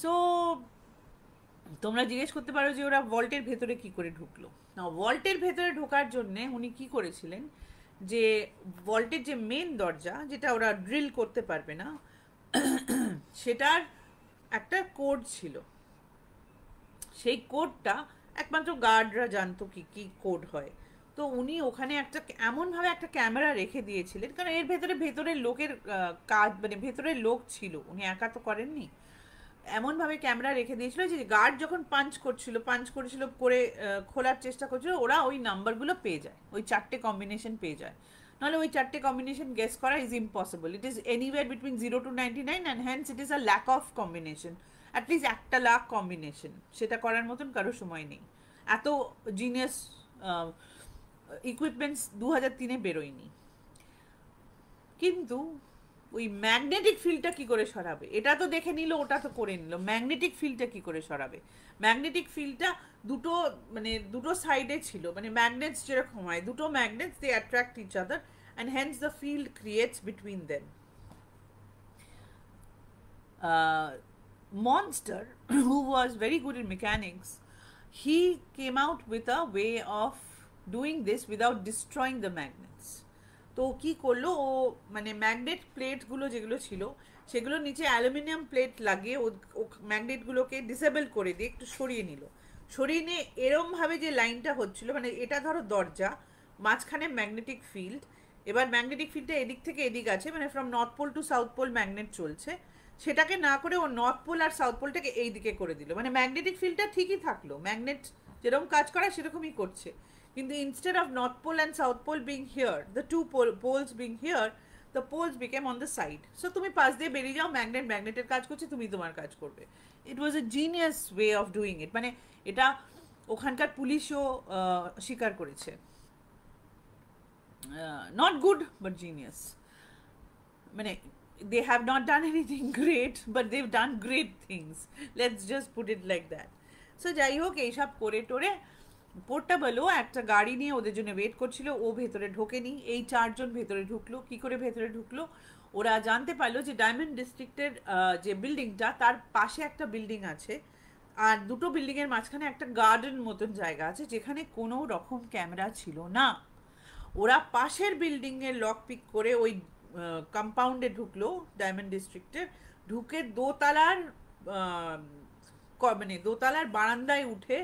সো তোমরা জিজ্ঞেস করতে পারো যে ওরা ওয়াল্টের ভেতরে কি করে ঢুকলো না ওয়াল্টের ভেতরে ঢোকার জন্যে উনি কি করেছিলেন যে ওয়াল্টের যে মেন দরজা যেটা ওরা ড্রিল করতে পারবে না সেটার একটা কোড ছিল সেই কোডটা একমাত্র গার্ডরা জানতো কি কি কোড হয় তো উনি ওখানে একটা এমনভাবে একটা ক্যামেরা রেখে দিয়েছিলেন কারণ এর ভেতরে ভেতরের লোকের কাজ মানে ভেতরের লোক ছিল উনি একা তো করেননি এমনভাবে ক্যামেরা রেখে দিয়েছিল যে গার্ড যখন পাঞ্চ করছিল পাঞ্চ করেছিল করে খোলার চেষ্টা করছিল ওরা ওই নাম্বারগুলো পেয়ে যায় ওই চারটে কম্বিনেশন পেয়ে যায় নাহলে ওই চারটে কম্বিনেশন গেস করা is impossible it is anywhere between zero to ninety nine and hence it is a lakh of combination at least একটা লাখ কম্বিনেশন সেটা করার মতন কারো সময় নেই এত জিনিয়াস ইকুইপমেন্টস দু হাজার তিনে বেরোয়নি কিন্তু ওই ম্যাগনেটিক ফিল্ডটা কি করে সরাবে এটা তো দেখে নিল ওটা তো করে নিল ম্যাগনেটিক ফিল্ডটা কি করে সরাবে ম্যাগনেটিক ফিল্ডটা দুটো মানে দুটো সাইডে ছিল মানে ম্যাগনেটস যেরকম হয় দুটো magnets they attract each other and hence the field creates between them monster who was very good in mechanics he came out with a way of doing this without destroying the magnets তো কি করলো ও মানে magnet প্লেটগুলো যেগুলো ছিল সেগুলো নিচে aluminium plate লাগিয়ে ও ম্যাগনেটগুলোকে ডিসেবল করে দিয়ে একটু সরিয়ে নিল সরিয়ে নিয়ে এরমভাবে যে লাইনটা হচ্ছিল মানে এটা ধরো দরজা মাঝখানে ম্যাগনেটিক ফিল্ড এবার ম্যাগনেটিক ফিল্ডটা এদিক থেকে এদিক আছে মানে from north pole to south pole magnet চলছে সেটাকে না করে ও নর্থ পোল আর সাউথ পোলটাকে এই দিকে করে দিল মানে ম্যাগনেটিক ফিল্ডটা ঠিকই থাকলো ম্যাগনেট যেরকম কাজ করা সেরকমই করছে কিন্তু instead of north pole and south pole being here the two pole poles being here the poles became on the side so তুমি পাশ দিয়ে বেরিয়ে যাও ম্যাগনেট ম্যাগনেটের কাজ করছে তুমি তোমার কাজ করবে it was a genius way of doing it মানে এটা ওখানকার পুলিশও স্বীকার করেছে নট গুড বাট জিনিয়াস মানে they have not done anything great but they've done great things let's just put it like that so যাই হোক এইসব করে টোরে পোর্টাবলও একটা গাড়ি নিয়ে ওদের জন্য ওয়েট করছিল ও ভেতরে ঢোকেনি এই চারজন ভেতরে ঢুকলো কি করে ভেতরে ঢুকলো ওরা জানতে পারলো যে ডায়মন্ড ডিস্ট্রিক্টের যে বিল্ডিংটা তার পাশে একটা বিল্ডিং আছে আর দুটো বিল্ডিংয়ের মাঝখানে একটা গার্ডেন মতন জায়গা আছে যেখানে কোনো রকম ক্যামেরা ছিল না ওরা পাশের বিল্ডিংয়ের লক পিক করে ওই কম্পাউন্ডে ঢুকলো ডায়মন্ড ডিস্ট্রিক্টের ঢুকে দোতলার মানে দোতলার বারান্দায় উঠে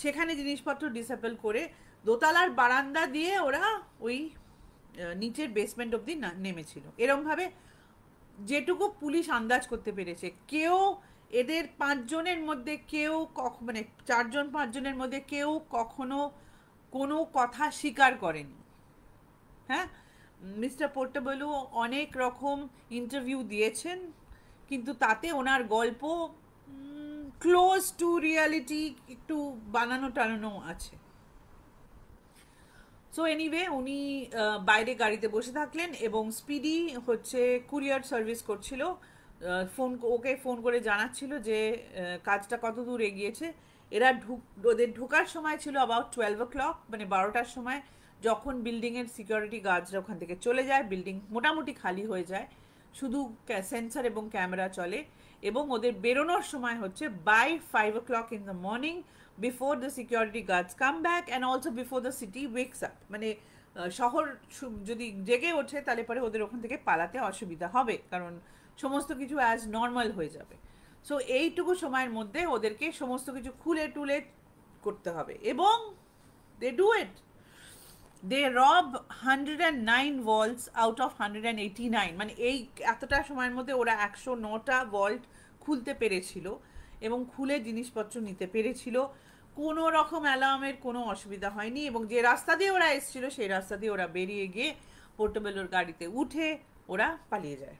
সেখানে জিনিসপত্র ডিসঅ্যাপেল করে দোতলার বারান্দা দিয়ে ওরা ওই নিচের বেসমেন্ট অবধি নেমেছিল এরমভাবে যেটুকু পুলিশ আন্দাজ করতে পেরেছে কেউ এদের পাঁচজনের মধ্যে কেউ কখ মানে চারজন পাঁচজনের মধ্যে কেউ কখনো কোনো কথা স্বীকার করেনি হ্যাঁ মিস্টার পোর্টেবলও অনেক রকম ইন্টারভিউ দিয়েছেন কিন্তু তাতে ওনার গল্প ক্লোজ টু রিয়ালিটি একটু বানানো টানানো আছে সো এনিওয়ে উনি বাইরে গাড়িতে বসে থাকলেন এবং স্পিডি হচ্ছে কুরিয়ার সার্ভিস করছিল ফোন ওকে ফোন করে জানাচ্ছিল যে কাজটা কত দূর এগিয়েছে এরা ঢুক ওদের ঢোকার সময় ছিল অ্যাবাউট টুয়েলভ ও ক্লক মানে বারোটার সময় যখন বিল্ডিংয়ের সিকিউরিটি গার্ডসরা ওখান থেকে চলে যায় বিল্ডিং মোটামুটি খালি হয়ে যায় শুধু সেন্সার এবং ক্যামেরা চলে এবং ওদের বেরোনোর সময় হচ্ছে by five o'clock in the morning before the security guards come back and also before the city wakes up মানে শহর যদি জেগে ওঠে তাহলে পরে ওদের ওখান থেকে পালাতে অসুবিধা হবে কারণ সমস্ত কিছু অ্যাজ নর্মাল হয়ে যাবে সো এইটুকু সময়ের মধ্যে ওদেরকে সমস্ত কিছু খুলে টুলে করতে হবে এবং they do it they rob hundred and nine vaults out of hundred and eighty nine মানে এই এতটা সময়ের মধ্যে ওরা একশো নটা ভল্ট খুলতে পেরেছিল এবং খুলে জিনিসপত্র নিতে পেরেছিল কোনো রকম অ্যালার্মের কোনো অসুবিধা হয়নি এবং যে রাস্তা দিয়ে ওরা এসেছিল সেই রাস্তা দিয়ে ওরা বেরিয়ে গিয়ে পোর্টেবেলোর গাড়িতে উঠে ওরা পালিয়ে যায়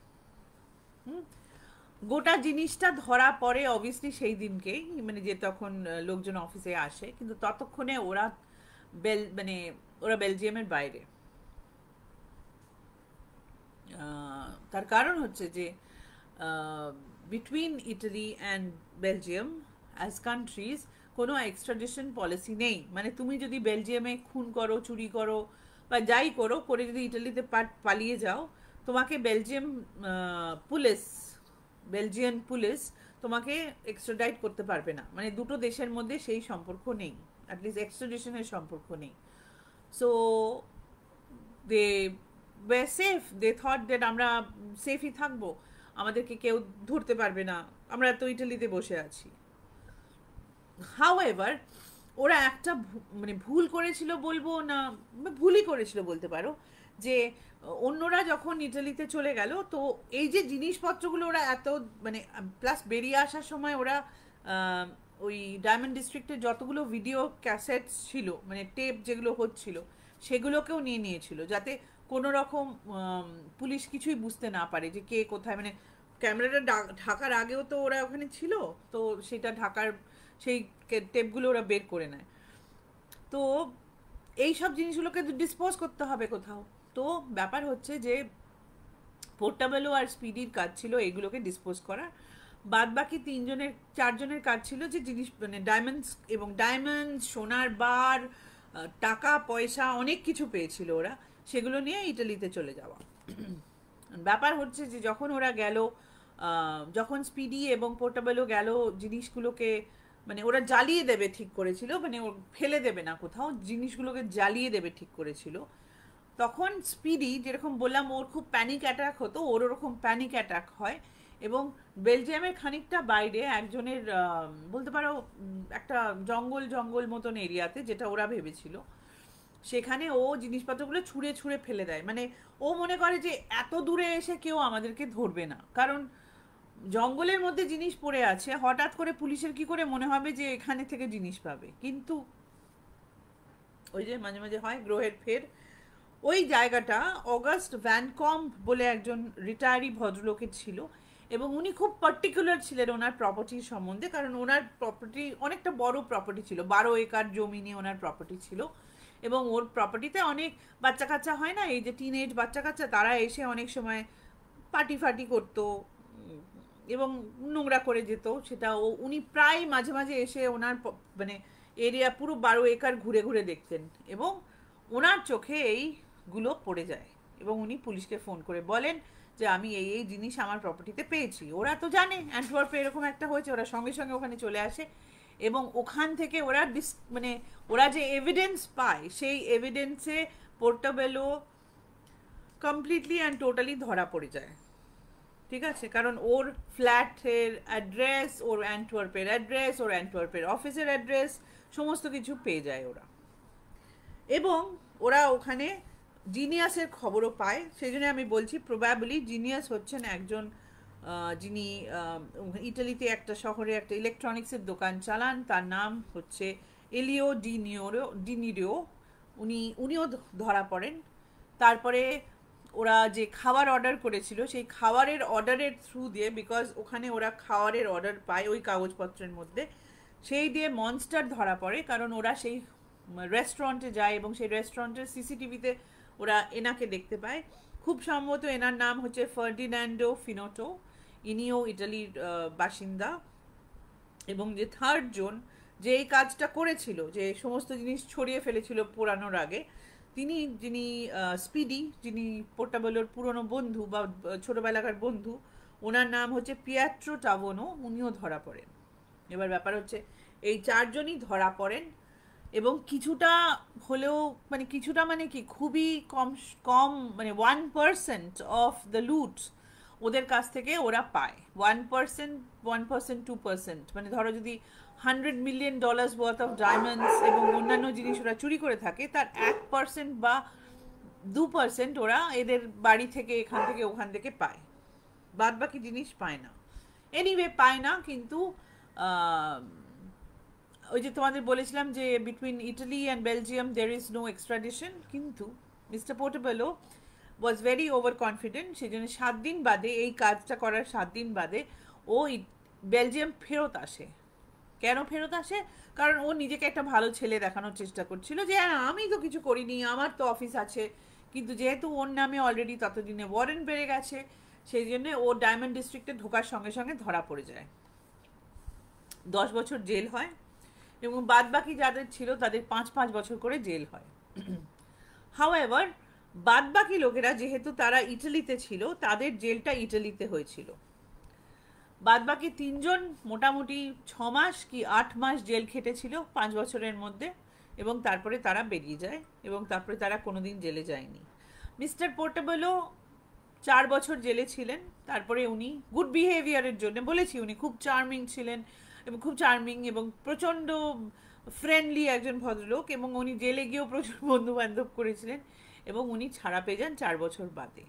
গোটা জিনিসটা ধরা পড়ে অবভিয়াসলি সেই দিনকেই মানে যে তখন লোকজন অফিসে আসে কিন্তু ততক্ষণে ওরা বেল মানে ওরা বেলজিয়ামের বাইরে তার কারণ হচ্ছে যে between Italy and Belgium as countries কোনো এক্সট্রাডিশন পলিসি নেই মানে তুমি যদি বেলজিয়ামে খুন করো চুরি করো বা যাই করো করে যদি ইটালিতে পালিয়ে যাও তোমাকে বেলজিয়াম পুলিশ বেলজিয়ান পুলিশ তোমাকে এক্সট্রাডাইট করতে পারবে না মানে দুটো দেশের মধ্যে সেই সম্পর্ক নেই অ্যাটলিস্ট এক্সট্রাডিশনের সম্পর্ক নেই so they were safe they thought that আমরা সেফই থাকবো আমাদেরকে কেউ ধরতে পারবে না আমরা তো ইটালিতে বসে আছি হাউ এভার ওরা একটা মানে ভুল করেছিল বলবো না ভুলই করেছিল বলতে পারো যে অন্যরা যখন ইটালিতে চলে গেল তো এই যে জিনিসপত্রগুলো ওরা এত মানে প্লাস বেরিয়ে আসার সময় ওরা ওই ডায়মন্ড ডিস্ট্রিক্টের যতগুলো ভিডিও ক্যাসেট ছিল মানে টেপ যেগুলো হচ্ছিল সেগুলোকেও নিয়ে নিয়েছিল যাতে কোনো রকম পুলিশ কিছুই বুঝতে না পারে যে কে কোথায় মানে ক্যামেরাটা ঢাকার আগেও তো ওরা ওখানে ছিল তো সেটা ঢাকার সেই টেপগুলো ওরা বের করে নেয় তো এই সব জিনিসগুলোকে ডিসপোজ করতে হবে কোথাও তো ব্যাপার হচ্ছে যে পোর্টাবেলও আর স্পিডির কাজ ছিল এগুলোকে ডিসপোজ করার বাদ বাকি তিনজনের চারজনের কাজ ছিল যে জিনিস মানে ডায়মন্ডস এবং ডায়মন্ডস সোনার বার টাকা পয়সা অনেক কিছু পেয়েছিল ওরা সেগুলো নিয়ে ইটালিতে চলে যাওয়া ব্যাপার হচ্ছে যে যখন ওরা গেল যখন স্পিডি এবং পোর্টাবেলও গেল জিনিসগুলোকে মানে ওরা জ্বালিয়ে দেবে ঠিক করেছিল মানে ও ফেলে দেবে না কোথাও জিনিসগুলোকে জ্বালিয়ে দেবে ঠিক করেছিল তখন স্পিডি যেরকম বললাম ওর খুব প্যানিক অ্যাটাক হতো ওর ওরকম প্যানিক অ্যাটাক হয় এবং বেলজিয়ামের খানিকটা বাইরে একজনের বলতে পারো একটা জঙ্গল জঙ্গল মতন এরিয়াতে যেটা ওরা ভেবেছিল সেখানে ও জিনিসপত্রগুলো ছুঁড়ে ছুঁড়ে ফেলে দেয় মানে ও মনে করে যে এত দূরে এসে কেউ আমাদেরকে ধরবে না কারণ জঙ্গলের মধ্যে জিনিস পড়ে আছে হঠাৎ করে পুলিশের কি করে মনে হবে যে এখানে থেকে জিনিস পাবে কিন্তু ওই যে মাঝে মাঝে হয় গ্রহের ফের ওই জায়গাটা অগাস্ট ভ্যানকম্প বলে একজন রিটায়ারি ভদ্রলোকের ছিল এবং উনি খুব পার্টিকুলার ছিলেন ওনার প্রপার্টি সম্বন্ধে কারণ ওনার প্রপার্টি অনেকটা বড় প্রপার্টি ছিল বারো একর জমি নিয়ে ওনার প্রপার্টি ছিল এবং ওর প্রপার্টিতে অনেক বাচ্চা কাচ্চা হয় না এই যে টিন এজ বাচ্চা কাচ্চা তারা এসে অনেক সময় পার্টি ফাটি করতো এবং নোংরা করে যেত সেটা ও উনি প্রায় মাঝে মাঝে এসে ওনার মানে এরিয়া পুরো বারো একর ঘুরে ঘুরে দেখতেন এবং ওনার চোখে এইগুলো পড়ে যায় এবং উনি পুলিশকে ফোন করে বলেন যে আমি এই এই জিনিস আমার প্রপার্টিতে পেয়েছি ওরা তো জানে অ্যান্টওয়ার্পে এরকম একটা হয়েছে ওরা সঙ্গে সঙ্গে ওখানে চলে আসে এবং ওখান থেকে ওরা ডিস মানে ওরা যে এভিডেন্স পায় সেই এভিডেন্সে পোর্টাবেলো কমপ্লিটলি অ্যান্ড টোটালি ধরা পড়ে যায় ঠিক আছে কারণ ওর ফ্ল্যাটের অ্যাড্রেস ওর অ্যান্টওয়ার্পের অ্যাড্রেস ওর অ্যান্টওয়ার্পের অফিসের অ্যাড্রেস সমস্ত কিছু পেয়ে যায় ওরা এবং ওরা ওখানে জিনিয়াসের খবরও পায় সেই জন্য আমি বলছি প্রবাবলি জিনিয়াস হচ্ছেন একজন যিনি ইটালিতে একটা শহরে একটা ইলেকট্রনিক্সের দোকান চালান তার নাম হচ্ছে এলিও ডিনিওরো ডিনিরিও উনি উনিও ধরা পড়েন তারপরে ওরা যে খাবার অর্ডার করেছিল সেই খাবারের অর্ডারের থ্রু দিয়ে বিকজ ওখানে ওরা খাবারের অর্ডার পায় ওই কাগজপত্রের মধ্যে সেই দিয়ে মনস্টার ধরা পড়ে কারণ ওরা সেই রেস্টুরেন্টে যায় এবং সেই রেস্টুরেন্টের সিসিটিভিতে ওরা এনাকে দেখতে পায় খুব সম্ভবত এনার নাম হচ্ছে ফার্ডিনান্ডো ফিনোটো ইনিও ইটালির বাসিন্দা এবং যে থার্ড জোন যে এই কাজটা করেছিল যে সমস্ত জিনিস ছড়িয়ে ফেলেছিল পোড়ানোর আগে তিনি যিনি স্পিডি যিনি পোর্টাবেলোর পুরনো বন্ধু বা ছোটোবেলাকার বন্ধু ওনার নাম হচ্ছে পিয়াট্রো টাবোনো উনিও ধরা পড়েন এবার ব্যাপার হচ্ছে এই চারজনই ধরা পড়েন এবং কিছুটা হলেও মানে কিছুটা মানে কি খুবই কম কম মানে ওয়ান পার্সেন্ট অফ দ্য লুট ওদের কাছ থেকে ওরা পায় one percent one percent two percent মানে ধরো যদি hundred million dollars worth of diamonds এবং অন্যান্য জিনিস ওরা চুরি করে থাকে তার এক পার্সেন্ট বা দু পার্সেন্ট ওরা এদের বাড়ি থেকে এখান থেকে ওখান থেকে পায় বাদ বাকি জিনিস পায় না এনিওয়ে পায় না কিন্তু ওই যে তোমাদের বলেছিলাম যে between Italy and Belgium there is no extradition কিন্তু mister Portabello was very over confident সেই জন্য সাত দিন বাদে এই কাজটা করার সাত দিন বাদে ও বেলজিয়াম ফেরত আসে কেন ফেরত আসে কারণ ও নিজেকে একটা ভালো ছেলে দেখানোর চেষ্টা করছিল যে হ্যাঁ, আমি তো কিছু করিনি আমার তো অফিস আছে কিন্তু যেহেতু ওর নামে অলরেডি ততদিনে ওয়ারেন্ট বেড়ে গেছে সেই জন্য ও ডায়মন্ড ডিস্ট্রিক্টে ঢোকার সঙ্গে সঙ্গে ধরা পড়ে যায় দশ বছর জেল হয় এবং বাদবাকি যাদের ছিল তাদের পাঁচ পাঁচ বছর করে জেল হয় বাদ বাদবাকি লোকেরা যেহেতু তারা ইটালিতে ছিল তাদের জেলটা ইটালিতে হয়েছিল বাদবাকি তিনজন মোটামুটি ছ মাস কি আট মাস জেল খেটেছিল পাঁচ বছরের মধ্যে এবং তারপরে তারা বেরিয়ে যায় এবং তারপরে তারা কোনোদিন জেলে যায়নি মিস্টার পোর্টেবলও চার বছর জেলে ছিলেন তারপরে উনি গুড বিহেভিয়ারের জন্য বলেছি উনি খুব চার্মিং ছিলেন এবং খুব চার্মিং এবং প্রচণ্ড ফ্রেন্ডলি একজন ভদ্রলোক এবং উনি জেলে গিয়েও প্রচুর বন্ধু বান্ধব করেছিলেন এবং উনি ছাড়া পেয়ে যান চার বছর বাদে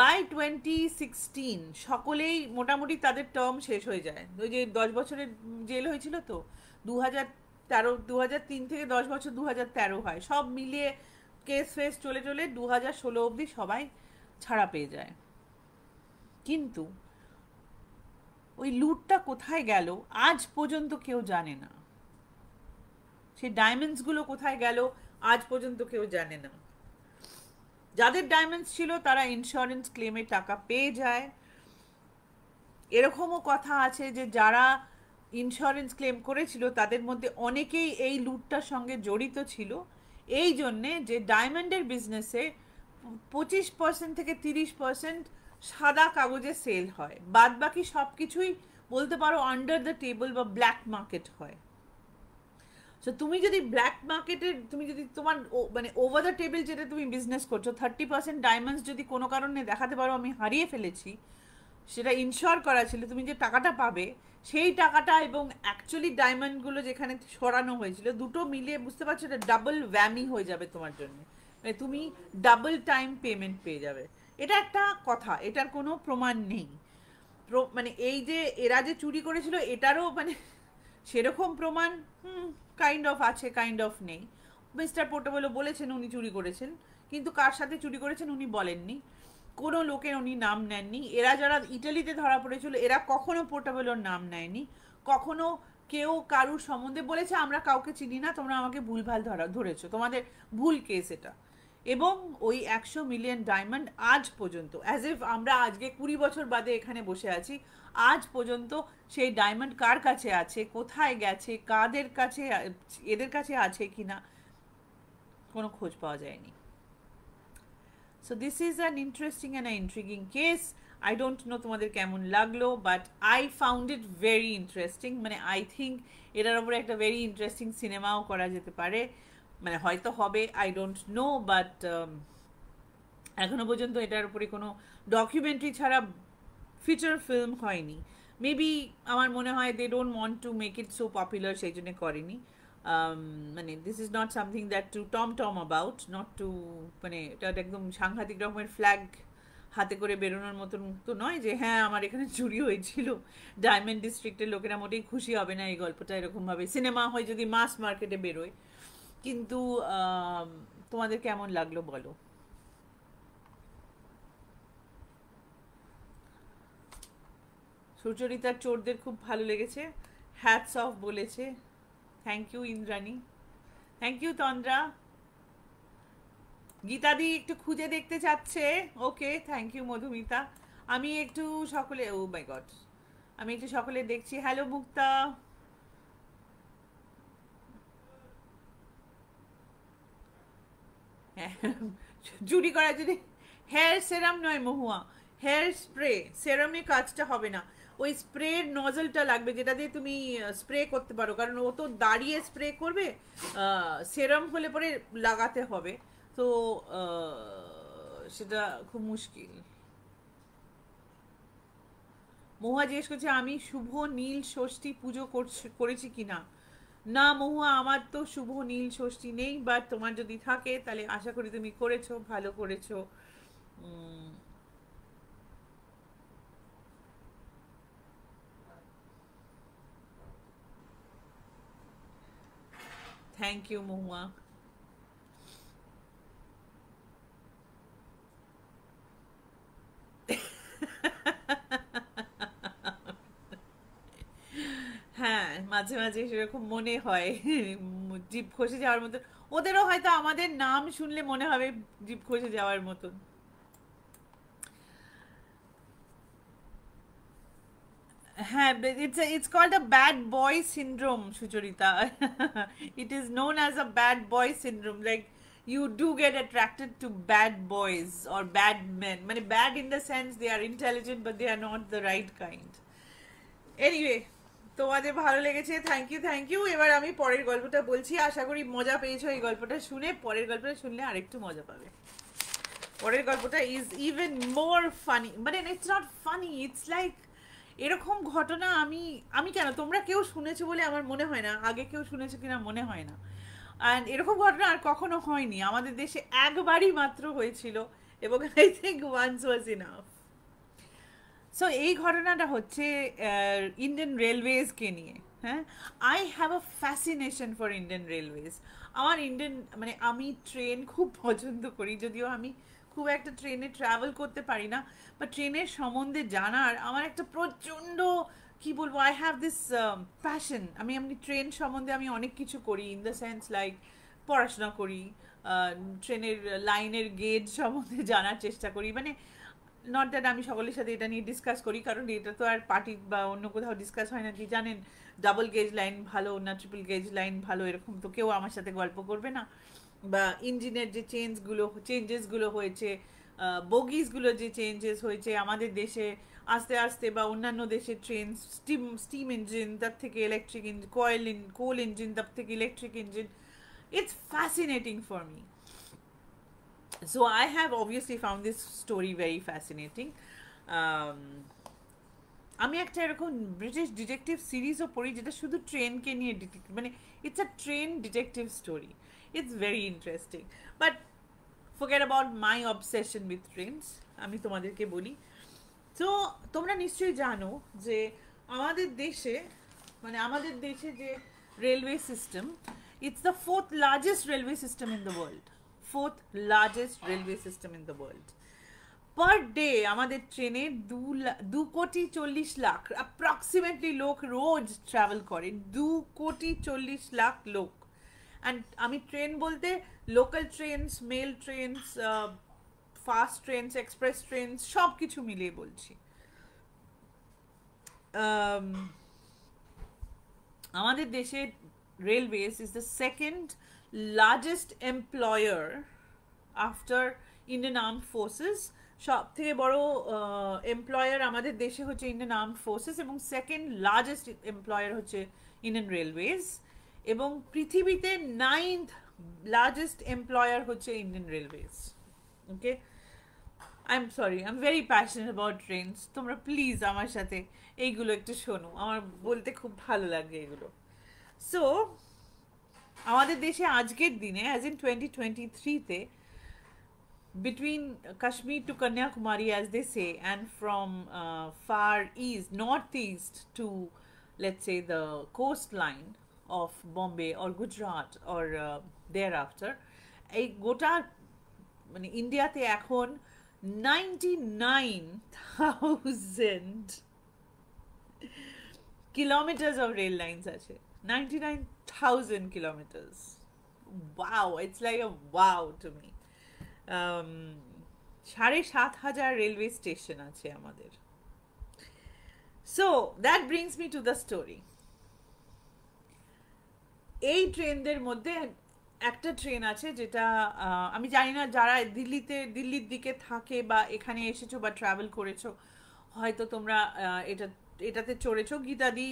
বাই টোয়েন্টি সিক্সটিন সকলেই মোটামুটি তাদের টার্ম শেষ হয়ে যায় ওই যে দশ বছরের জেল হয়েছিল তো দু হাজার তেরো দু হাজার তিন থেকে দশ বছর দু হাজার তেরো হয় সব মিলিয়ে কেস ফেস চলে চলে দু হাজার ষোলো অবধি সবাই ছাড়া পেয়ে যায় কিন্তু ওই লুটটা কোথায় গেল আজ পর্যন্ত কেউ জানে না সেই ডায়মন্ডসগুলো কোথায় গেল আজ পর্যন্ত কেউ জানে না যাদের ডায়মন্ডস ছিল তারা ইন্স্যুরেন্স ক্লেমে টাকা পেয়ে যায় এরকমও কথা আছে যে যারা ইন্স্যুরেন্স ক্লেম করেছিল তাদের মধ্যে অনেকেই এই লুটটার সঙ্গে জড়িত ছিল এই জন্যে যে ডায়মন্ডের বিজনেসে পঁচিশ পার্সেন্ট থেকে তিরিশ পার্সেন্ট সাদা কাগজে সেল হয় বাদ বাকি সব কিছুই বলতে পারো আন্ডার দ্য টেবল বা ব্ল্যাক মার্কেট হয় সো তুমি যদি ব্ল্যাক মার্কেটের তুমি যদি তোমার মানে ওভার দ্য টেবিল যেটা তুমি বিজনেস করছো থার্টি পার্সেন্ট ডায়মন্ডস যদি কোনো কারণে দেখাতে পারো আমি হারিয়ে ফেলেছি সেটা ইনশিওর করা ছিল তুমি যে টাকাটা পাবে সেই টাকাটা এবং অ্যাকচুয়ালি ডায়মন্ডগুলো যেখানে সরানো হয়েছিল দুটো মিলিয়ে বুঝতে পারছো এটা ডাবল ভ্যামি হয়ে যাবে তোমার জন্য মানে তুমি ডাবল টাইম পেমেন্ট পেয়ে যাবে এটা একটা কথা এটার কোনো প্রমাণ নেই মানে এই যে এরা যে চুরি করেছিল এটারও মানে সেরকম প্রমাণ কাইন্ড অফ আছে কাইন্ড অফ নেই মিস্টার পোর্টেবলো বলেছেন উনি চুরি করেছেন কিন্তু কার সাথে চুরি করেছেন উনি বলেননি কোনো লোকের উনি নাম নেননি এরা যারা ইটালিতে ধরা পড়েছিল এরা কখনো পোর্টেবলোর নাম নেয়নি কখনো কেউ কারুর সম্বন্ধে বলেছে আমরা কাউকে চিনি না তোমরা আমাকে ভুলভাল ধরা ধরেছো তোমাদের ভুল কেস এটা এবং ওই একশো মিলিয়ন ডায়মন্ড আজ পর্যন্ত অ্যাজ ইফ আমরা আজকে কুড়ি বছর বাদে এখানে বসে আছি আজ পর্যন্ত সেই ডায়মন্ড কার কাছে আছে কোথায় গেছে কাদের কাছে এদের কাছে আছে কি না কোনো খোঁজ পাওয়া যায়নি so this is an interesting and intriguing case I don't know তোমাদের কেমন লাগলো but I found it very interesting মানে আই থিঙ্ক এটার ওপরে একটা ভেরি ইন্টারেস্টিং সিনেমাও করা যেতে পারে মানে হয়তো হবে আই ডোন্ট নো বাট এখনো পর্যন্ত এটার উপরে কোনো ডকুমেন্টারি ছাড়া ফিচার ফিল্ম হয়নি মেবি আমার মনে হয় they don't want to make it so popular সেই জন্য করেনি um, মানে this is not something that to tom tom about not to মানে এটা একদম সাংঘাতিক রকমের ফ্ল্যাগ হাতে করে বেরোনোর মতন তো নয় যে হ্যাঁ আমার এখানে চুরি হয়েছিল ডায়মন্ড ডিস্ট্রিক্টের লোকেরা মোটেই খুশি হবে না এই গল্পটা এরকমভাবে সিনেমা হয় যদি মাস মার্কেটে বেরোয় কিন্তু তোমাদের কেমন লাগলো বলো সুচরিতার চোরদের খুব ভালো লেগেছে হ্যাটস অফ বলেছে thank you Indrani thank you Tandra গীতাদি একটু খুঁজে দেখতে চাচ্ছে ওকে থ্যাংক ইউ মধুমিতা আমি একটু সকলে ও মাই গড আমি একটু সকলে দেখছি হ্যালো মুক্তা হ্যাঁ। জুড়ি করা যদি হেয়ার সেরাম নয় মহুয়া হেয়ার স্প্রে সেরামে কাজটা হবে না ওই স্প্রের নজলটা লাগবে যেটা দিয়ে তুমি স্প্রে করতে পারো কারণ ও তো দাঁড়িয়ে স্প্রে করবে সেরাম হলে পরে লাগাতে হবে তো সেটা খুব মুশকিল মহুয়া জিজ্ঞেস করছে আমি শুভ নীল ষষ্ঠী পুজো করেছি কিনা না মহুয়া আমার তো শুভ নীল ষষ্ঠী নেই বাট তোমার যদি থাকে তাহলে আশা করি তুমি করেছো ভালো করেছো থ্যাংক ইউ মহুয়া হ্যাঁ মাঝে মাঝে সেরকম মনে হয় জিভ খসে যাওয়ার মতো ওদেরও হয়তো আমাদের নাম শুনলে মনে হবে জিভ খসে যাওয়ার মতন হ্যাঁ it's a, it's called a bad boy syndrome Shucharita it is known as a bad boy syndrome like you do get attracted to bad boys or bad men মানে bad in the sense they are intelligent but they are not the right kind anyway তোমাদের ভালো লেগেছে thank you thank you এবার আমি পরের গল্পটা বলছি আশা করি মজা পেয়েছো এই গল্পটা শুনে পরের গল্পটা শুনলে আরেকটু মজা পাবে পরের গল্পটা ইজ ইভেন মোর ফানি মানে it's not funny it's like এরকম ঘটনা আমি আমি কেন তোমরা কেউ শুনেছো বলে আমার মনে হয় না আগে কেউ শুনেছো কিনা মনে হয় না অ্যান্ড এরকম ঘটনা আর কখনো হয়নি আমাদের দেশে একবারই মাত্র হয়েছিল এবং I think once was enough সো এই ঘটনাটা হচ্ছে ইন্ডিয়ান রেলওয়েজকে নিয়ে হ্যাঁ I have a fascination for Indian railways আমার ইন্ডিয়ান মানে আমি ট্রেন খুব পছন্দ করি যদিও আমি খুব একটা ট্রেনে ট্রাভেল করতে পারি না বা ট্রেনের সম্বন্ধে জানার আমার একটা প্রচণ্ড কি বলবো আই হ্যাভ দিস প্যাশন আমি এমনি ট্রেন সম্বন্ধে আমি অনেক কিছু করি ইন দ্য সেন্স লাইক পড়াশোনা করি ট্রেনের লাইনের গেট সম্বন্ধে জানার চেষ্টা করি মানে নট দ্যাট আমি সকলের সাথে এটা নিয়ে ডিসকাস করি কারণ এটা তো আর পার্টি বা অন্য কোথাও ডিসকাস হয় না কি জানেন ডাবল গেজ লাইন ভালো না ট্রিপল গেজ লাইন ভালো এরকম তো কেউ আমার সাথে গল্প করবে না বা ইঞ্জিনের যে চেঞ্জগুলো চেঞ্জেসগুলো হয়েছে বগিজগুলো যে চেঞ্জেস হয়েছে আমাদের দেশে আস্তে আস্তে বা অন্যান্য দেশের ট্রেন স্টিম স্টিম ইঞ্জিন তার থেকে electric engine coil in coal engine তার থেকে electric engine it's fascinating for me so i have obviously found this story very fascinating আমি একটা এরকম ব্রিটিশ ডিটেকটিভ সিরিজও পড়ি যেটা শুধু ট্রেনকে নিয়ে ডিটেক্টিভ মানে it's a train detective story it's very interesting but forget about my obsession with trains আমি তোমাদেরকে বলি তো তোমরা নিশ্চয়ই জানো যে আমাদের দেশে মানে আমাদের দেশে যে railway system it's the fourth largest railway system in the world fourth largest railway system in the world. Per day আমাদের ট্রেনে দু দু কোটি চল্লিশ লাখ অ্যাপ্রক্সিমেটলি লোক রোজ ট্রাভেল করে দু কোটি চল্লিশ লাখ লোক অ্যান্ড আমি ট্রেন বলতে local trains mail trains fast trains express trains সব কিছু মিলিয়ে বলছি আমাদের দেশের railways is the second largest employer after Indian arm forces সব থেকে বড় এমপ্লয়ার আমাদের দেশে হচ্ছে ইন্ডিয়ান আর্ম ফোর্সেস এবং সেকেন্ড লার্জেস্ট এমপ্লয়ার হচ্ছে ইন্ডিয়ান রেলওয়েজ এবং পৃথিবীতে নাইন্থ লার্জেস্ট এমপ্লয়ার হচ্ছে Indian railways okay I am sorry I am very passionate about trains তোমরা প্লিজ আমার সাথে এইগুলো একটু শোনো আমার বলতে খুব ভালো লাগে এগুলো সো আমাদের দেশে আজকের দিনে অ্যাজ ইন টোয়েন্টি টোয়েন্টি থ্রিতে between Kashmir to Kanyakumari as they say and from far east north east to let's say the coastline of Bombay or Gujarat or uh, thereafter এই গোটা মানে ইন্ডিয়াতে এখন ninety nine thousand kilometers of rail lines আছে 99,000 kilometers. Wow, it's like a wow to me. Um, সাড়ে সাত হাজার railway station আছে আমাদের so that brings me to the story এই ট্রেনদের মধ্যে একটা ট্রেন আছে যেটা আমি জানি না যারা দিল্লিতে দিল্লির দিকে থাকে বা এখানে এসেছো বা ট্রাভেল করেছো হয়তো তোমরা এটা এটাতে চড়েছ গীতাদি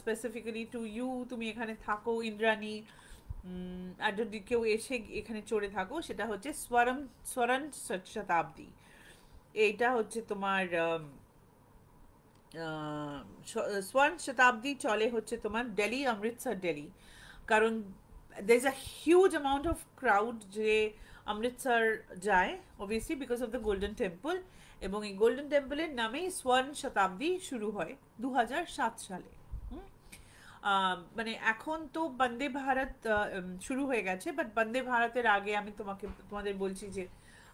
স্পেসিফিক্যালি টু ইউ তুমি এখানে থাকো ইন্দ্রাণী আর যদি কেউ এসে এখানে চড়ে থাকো সেটা হচ্ছে স্বরম স্বরণ শতাব্দী এইটা হচ্ছে তোমার স্বর্ণ শতাব্দী চলে হচ্ছে তোমার দিল্লি অমৃতসর দিল্লি কারণ there is a huge amount of crowd যে অমৃতসর যায় obviously because of the Golden Temple এবং এই গোল্ডেন টেম্পলের নামেই স্বর্ণ শতাব্দী শুরু হয় দু সালে মানে এখন তো বন্দে ভারত শুরু হয়ে গেছে বাট বন্দে ভারতের আগে আমি তোমাকে তোমাদের বলছি যে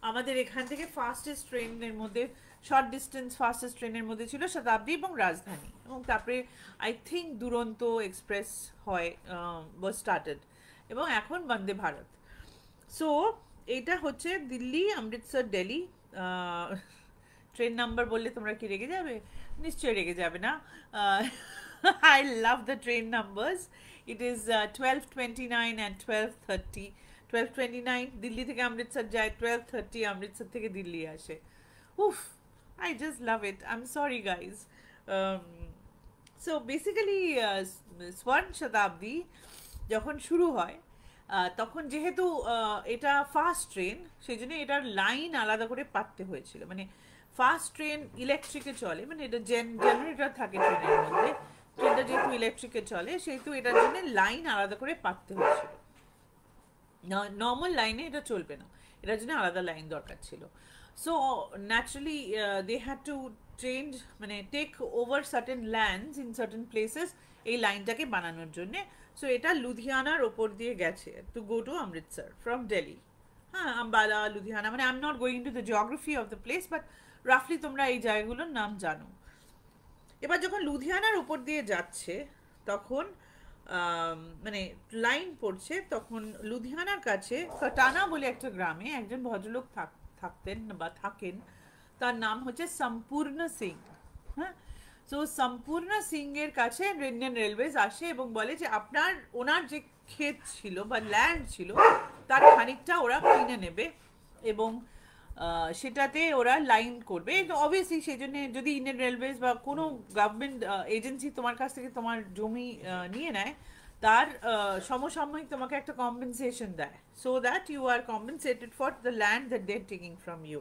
আমাদের এখান থেকে ফাস্টেস্ট ট্রেনের মধ্যে শর্ট ডিস্টেন্স ফাস্টেস্ট ট্রেনের মধ্যে ছিল শতাব্দী এবং রাজধানী এবং তারপরে আই থিঙ্ক দুরন্ত এক্সপ্রেস হয় ওয়াজ স্টার্টেড এবং এখন বন্দে ভারত সো এটা হচ্ছে দিল্লি অমৃতসর দিল্লি ট্রেন নাম্বার বললে তোমরা কি রেগে যাবে নিশ্চয়ই রেগে যাবে না I love the train numbers it is twelve twenty nine and twelve thirty twelve twenty nine Delhi থেকে অমৃতসর যায় টুয়েলভ থার্টি অমৃতসর থেকে দিল্লি আসে উফ I just love it I am sorry guys so basically Swarna Shatabdi যখন শুরু হয় তখন যেহেতু এটা ফাস্ট ট্রেন সেই জন্য এটার লাইন আলাদা করে পাততে হয়েছিল মানে ফার্স্ট ট্রেন ইলেকট্রিকে চলে মানে এটা জেনারেটর থাকে ট্রেনের মধ্যে ট্রেনটা যেহেতু ইলেকট্রিকে চলে সেহেতু এটার জন্য লাইন আলাদা করে পাততে হয়েছিল নর্মাল লাইনে এটা চলবে না এটার জন্য আলাদা লাইন দরকার ছিল so naturally they had to train মানে take over certain lands in certain places এই লাইনটাকে বানানোর জন্যে সো এটা লুধিয়ানার ওপর দিয়ে গেছে to go to Amritsar from Delhi হ্যাঁ আম্বালা লুধিয়ানা মানে I am not going to the geography of the place but রাফলি তোমরা এই জায়গাগুলোর নাম জানো এবার যখন লুধিয়ানার উপর দিয়ে যাচ্ছে তখন মানে লাইন পড়ছে তখন লুধিয়ানার কাছে কটানা বলে একটা গ্রামে একজন ভদ্রলোক থাকতেন বা থাকেন তার নাম হচ্ছে সম্পূর্ণ সিং হ্যাঁ তো সম্পূর্ণ সিংয়ের কাছে ইন্ডিয়ান রেলওয়েজ আসে এবং বলে যে আপনার ওনার যে ক্ষেত ছিল বা ল্যান্ড ছিল তার খানিকটা ওরা কিনে নেবে এবং সেটাতে ওরা লাইন করবে অবভিয়াসলি সেই জন্য যদি ইন্ডিয়ান রেলওয়েজ বা কোনো গভর্নমেন্ট এজেন্সি তোমার কাছ থেকে তোমার জমি নিয়ে নেয় তার সমসাময়িক তোমাকে একটা কম্পেনসেশন দেয় so that you are compensated for the land that they taking from you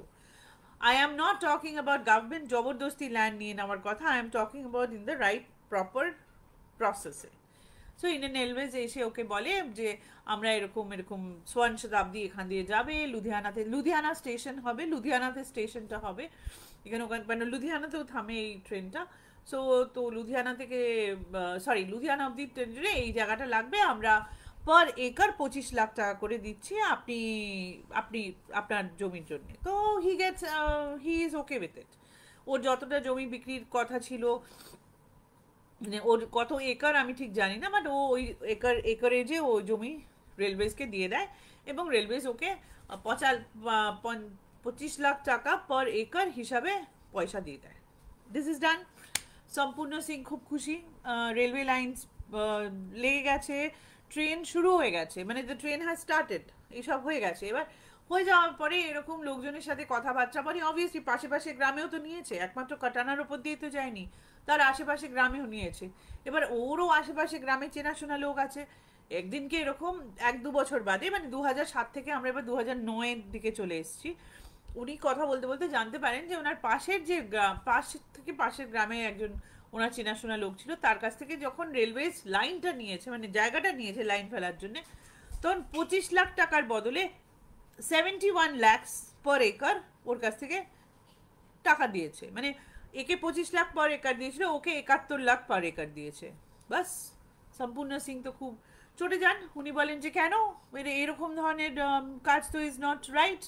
I am not talking about government জবরদস্তি ল্যান্ড নিয়ে নেওয়ার কথা I am talking about in the right proper প্রসেসে সো ইন্ডিয়ান রেলওয়েজ এসে okay বলে যে আমরা এরকম এরকম সোয়ান শতাব্দী এখান দিয়ে যাবে লুধিয়ানাতে লুধিয়ানা স্টেশন হবে লুধিয়ানাতে স্টেশনটা হবে এখানে ওখানে মানে লুধিয়ানাতেও থামে এই ট্রেনটা সো তো লুধিয়ানা থেকে সরি লুধিয়ানা অব্দি ট্রেনে এই জায়গাটা লাগবে আমরা পার একর পঁচিশ লাখ টাকা করে দিচ্ছি আপনি আপনি আপনার জমির জন্য তো he gets he is okay with it ওর যতটা জমি বিক্রির কথা ছিল মানে ওর কত একর আমি ঠিক জানি না বাট ও ওই একর একরে যে ও জমি রেলওয়েজকে দিয়ে দেয় এবং রেলওয়েজ ওকে পঁচা পঁচিশ লাখ টাকা পার একর হিসাবে পয়সা দিয়ে দেয় দিস ইজ ডান সম্পূর্ণ সিং খুব খুশি রেলওয়ে লাইন্স লেগে গেছে ট্রেন শুরু হয়ে গেছে মানে দ্য ট্রেন হ্যাজ স্টার্টেড এইসব হয়ে গেছে এবার হয়ে যাওয়ার পরে এরকম লোকজনের সাথে কথাবার্তা বলে মানে অবভিয়াসলি পাশে পাশে গ্রামেও তো নিয়েছে একমাত্র কাটানার ওপর দিয়ে তো যায়নি তার আশেপাশে গ্রামেও নিয়েছে এবার ওরও আশেপাশে গ্রামে চেনাশোনা লোক আছে একদিনকে এরকম এক দু বছর বাদে মানে দু সাত থেকে আমরা এবার দু হাজার নয়ের দিকে চলে এসেছি উনি কথা বলতে বলতে জানতে পারেন যে ওনার পাশের যে গ্রাম পাশ থেকে পাশের গ্রামে একজন ওনার চেনাশোনা লোক ছিল তার কাছ থেকে যখন রেলওয়ে লাইনটা নিয়েছে মানে জায়গাটা নিয়েছে লাইন ফেলার জন্য তখন পঁচিশ লাখ টাকার বদলে seventy one lakhs per acre ওর কাছ থেকে টাকা দিয়েছে মানে একে পঁচিশ লাখ পর একার দিয়েছিল ওকে একাত্তর লাখ পর একার দিয়েছে বাস সম্পূর্ণ সিং তো খুব চটে যান উনি বলেন যে কেন মানে এরকম ধরনের কাজ তো ইজ নট রাইট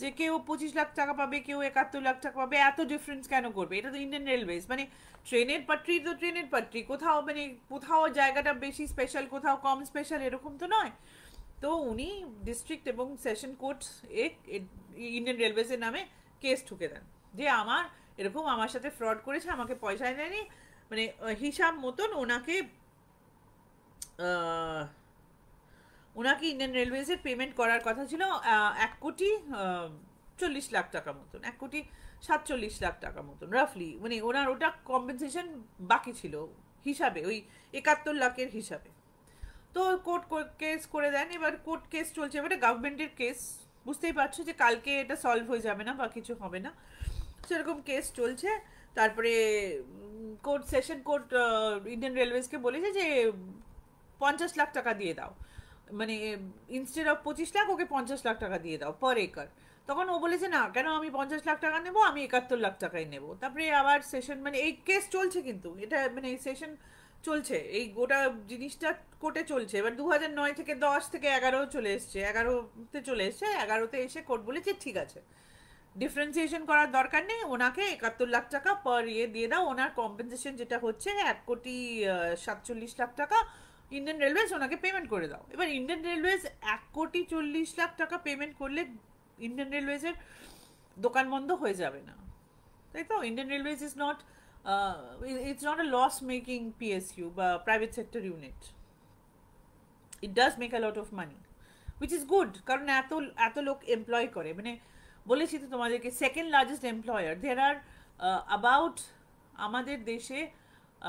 যে কেউ পঁচিশ লাখ টাকা পাবে কেউ একাত্তর লাখ টাকা পাবে এত ডিফারেন্স কেন করবে এটা তো ইন্ডিয়ান রেলওয়েজ মানে ট্রেনের পাট্রি তো ট্রেনের পাট্রি কোথাও মানে কোথাও জায়গাটা বেশি স্পেশাল কোথাও কম স্পেশাল এরকম তো নয় তো উনি ডিস্ট্রিক্ট এবং সেশন কোর্ট এ ইন্ডিয়ান রেলওয়েজের নামে কেস ঠুকে দেন যে আমার এরকম আমার সাথে ফ্রড করেছে আমাকে পয়সা দেয়নি মানে হিসাব মতন ওনাকে ওনাকে ইন্ডিয়ান রেলওয়েজের পেমেন্ট করার কথা ছিল এক কোটি চল্লিশ লাখ টাকা মতন এক কোটি সাতচল্লিশ লাখ টাকা মতন রাফলি মানে ওনার ওটা কম্পেনসেশন বাকি ছিল হিসাবে ওই একাত্তর লাখের হিসাবে তো কোর্ট কেস করে দেন এবার কোর্ট কেস চলছে এবারে গভর্নমেন্টের কেস বুঝতেই পারছো যে কালকে এটা সলভ হয়ে যাবে না বা কিছু হবে না সেরকম কেস চলছে তারপরে কোর্ট সেশন কোর্ট ইন্ডিয়ান রেলওয়েজকে বলেছে যে পঞ্চাশ লাখ টাকা দিয়ে দাও মানে ইনস্টেড অফ পঁচিশ লাখ ওকে পঞ্চাশ লাখ টাকা দিয়ে দাও পার একর তখন ও বলেছে না কেন আমি পঞ্চাশ লাখ টাকা নেবো আমি একাত্তর লাখ টাকাই নেবো তারপরে আবার সেশন মানে এই কেস চলছে কিন্তু এটা মানে এই সেশন চলছে এই গোটা জিনিসটা কোর্টে চলছে এবার দু হাজার নয় থেকে দশ থেকে এগারো চলে এসছে এগারোতে চলে এসছে এগারোতে এসে কোর্ট বলেছে ঠিক আছে ডিফারেন্সিয়েশন করার দরকার নেই ওনাকে একাত্তর লাখ টাকা পার ইয়ে দিয়ে দাও ওনার কম্পেনসেশন যেটা হচ্ছে এক কোটি সাতচল্লিশ লাখ টাকা ইন্ডিয়ান রেলওয়েজ ওনাকে পেমেন্ট করে দাও এবার ইন্ডিয়ান রেলওয়েজ এক কোটি চল্লিশ লাখ টাকা পেমেন্ট করলে ইন্ডিয়ান রেলওয়েজের দোকান বন্ধ হয়ে যাবে না তাই তো Indian railways is not it's not a loss making PSU বা private sector unit it does make a lot of money which is good কারণ এত এত লোক এমপ্লয় করে মানে বলেছি তো তোমাদেরকে second largest employer there are about আমাদের দেশে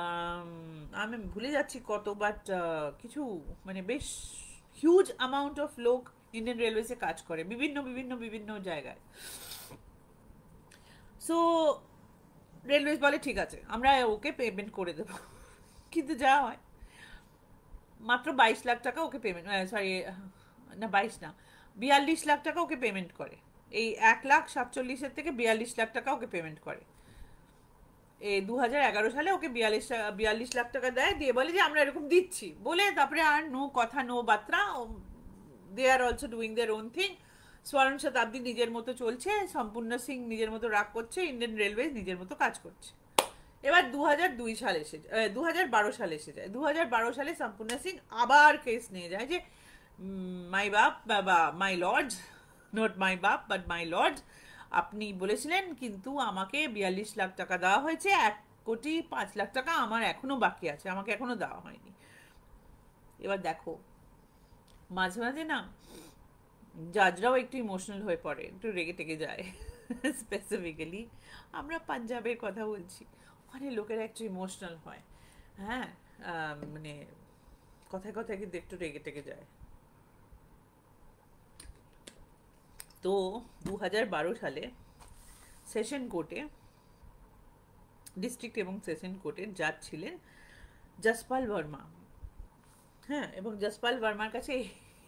um, আমি ভুলে যাচ্ছি কত বাট uh, কিছু মানে বেশ হিউজ অ্যামাউন্ট অফ লোক ইন্ডিয়ান রেলওয়েসে কাজ করে বিভিন্ন বিভিন্ন বিভিন্ন জায়গায় সো রেলওয়েজ বলে ঠিক আছে আমরা ওকে পেমেন্ট করে দেবো কিন্তু যা হয় মাত্র বাইশ লাখ টাকা ওকে পেমেন্ট সরি না বাইশ না বিয়াল্লিশ লাখ টাকা ওকে পেমেন্ট করে এই এক লাখ সাতচল্লিশের থেকে বিয়াল্লিশ লাখ টাকা ওকে পেমেন্ট করে এ দু সালে ওকে বিয়াল্লিশ বিয়াল্লিশ লাখ টাকা দেয় দিয়ে বলে যে আমরা এরকম দিচ্ছি বলে তারপরে আর নো কথা নো বার্তা they are also doing their own thing Swarna Shatabdi নিজের মতো চলছে সম্পূর্ণ সিং নিজের মতো রাগ করছে ইন্ডিয়ান রেলওয়ে নিজের মতো কাজ করছে এবার দু দুই সালে এসে দু হাজার বারো সালে এসে যায় দু হাজার বারো সালে সম্পূর্ণ সিং আবার কেস নিয়ে যায় যে মাই বাপ বা মাই লর্ডস নট মাই বাপ বাট মাই লর্ড আপনি বলেছিলেন কিন্তু আমাকে বিয়াল্লিশ লাখ টাকা দেওয়া হয়েছে এক কোটি পাঁচ লাখ টাকা আমার এখনও বাকি আছে আমাকে এখনও দেওয়া হয়নি এবার দেখো মাঝে মাঝে না জাজরাও একটু ইমোশনাল হয়ে পড়ে একটু রেগে টেগে যায় স্পেসিফিক্যালি আমরা পাঞ্জাবের কথা বলছি ওখানে লোকের একটু ইমোশনাল হয় হ্যাঁ মানে কথায় কথায় কিন্তু একটু রেগে টেগে যায় তো দু সালে সেশন কোর্টে ডিস্ট্রিক্ট এবং সেশন কোর্টে জাজ ছিলেন জসপাল বর্মা হ্যাঁ এবং জসপাল বর্মার কাছে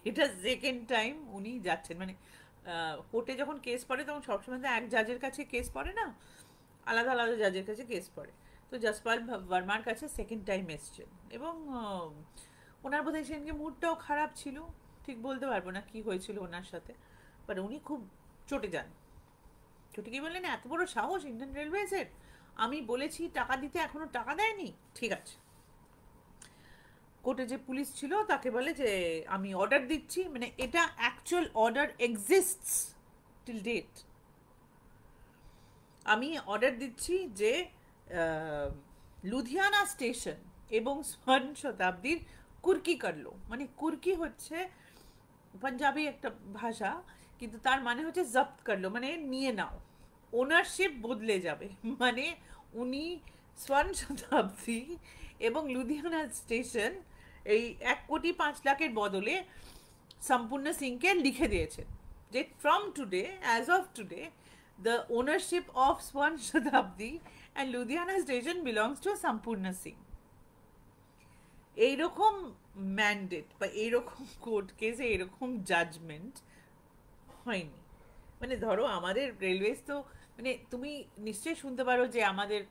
এটা সেকেন্ড টাইম উনি যাচ্ছেন মানে কোর্টে যখন কেস পড়ে তখন সবসময় তো এক জাজের কাছে কেস পড়ে না আলাদা আলাদা জাজের কাছে কেস পড়ে তো জসপাল বর্মার কাছে সেকেন্ড টাইম এসছেন এবং ওনার বোধহয় সেদিনকে মুডটাও খারাপ ছিল ঠিক বলতে পারবো না কি হয়েছিল ওনার সাথে মানে উনি খুব চটে যান চটে গিয়ে বললেন এত বড় সাহস ইন্ডিয়ান রেলওয়েজের আমি বলেছি টাকা দিতে এখনো টাকা দেয়নি ঠিক আছে কোর্টে যে পুলিশ ছিল তাকে বলে যে আমি অর্ডার দিচ্ছি মানে এটা actual order exist till date আমি অর্ডার দিচ্ছি যে লুধিয়ানা স্টেশন এবং স্মরণ শতাব্দীর কুর্কি করলো মানে কুর্কি হচ্ছে পাঞ্জাবি একটা ভাষা কিন্তু তার মানে হচ্ছে জব্দ করলো মানে নিয়ে নাও ওনারশিপ বদলে যাবে মানে উনি স্বর্ণ শতাব্দী এবং লুধিয়ানা স্টেশন এই এক কোটি পাঁচ লাখের বদলে সম্পূর্ণ সিংকে লিখে দিয়েছেন যে from today as of today the ownership of Swarna Shatabdi and Ludhiana station belongs to Sampooran Singh এইরকম ম্যান্ডেট বা এইরকম কোর্ট কেসে এরকম জাজমেন্ট হয়নি মানে ধরো আমাদের রেলওয়েজ তো মানে তুমি নিশ্চয়ই শুনতে পারো যে আমাদের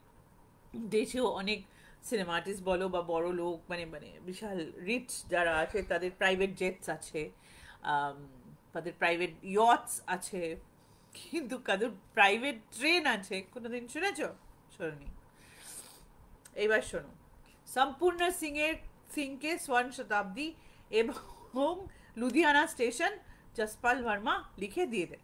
দেশেও অনেক সিনেমা আর্টিস্ট বলো বা বড় লোক মানে মানে বিশাল রিচ যারা আছে তাদের প্রাইভেট জেটস আছে তাদের প্রাইভেট ইয়টস আছে কিন্তু কাদের প্রাইভেট ট্রেন আছে কোনোদিন শুনেছ শোনি এইবার শোনো সম্পূর্ণ সিংয়ের সিংকে সোয়ান শতাব্দী এবং লুধিয়ানা স্টেশন জসপাল ভার্মা লিখে দিয়ে then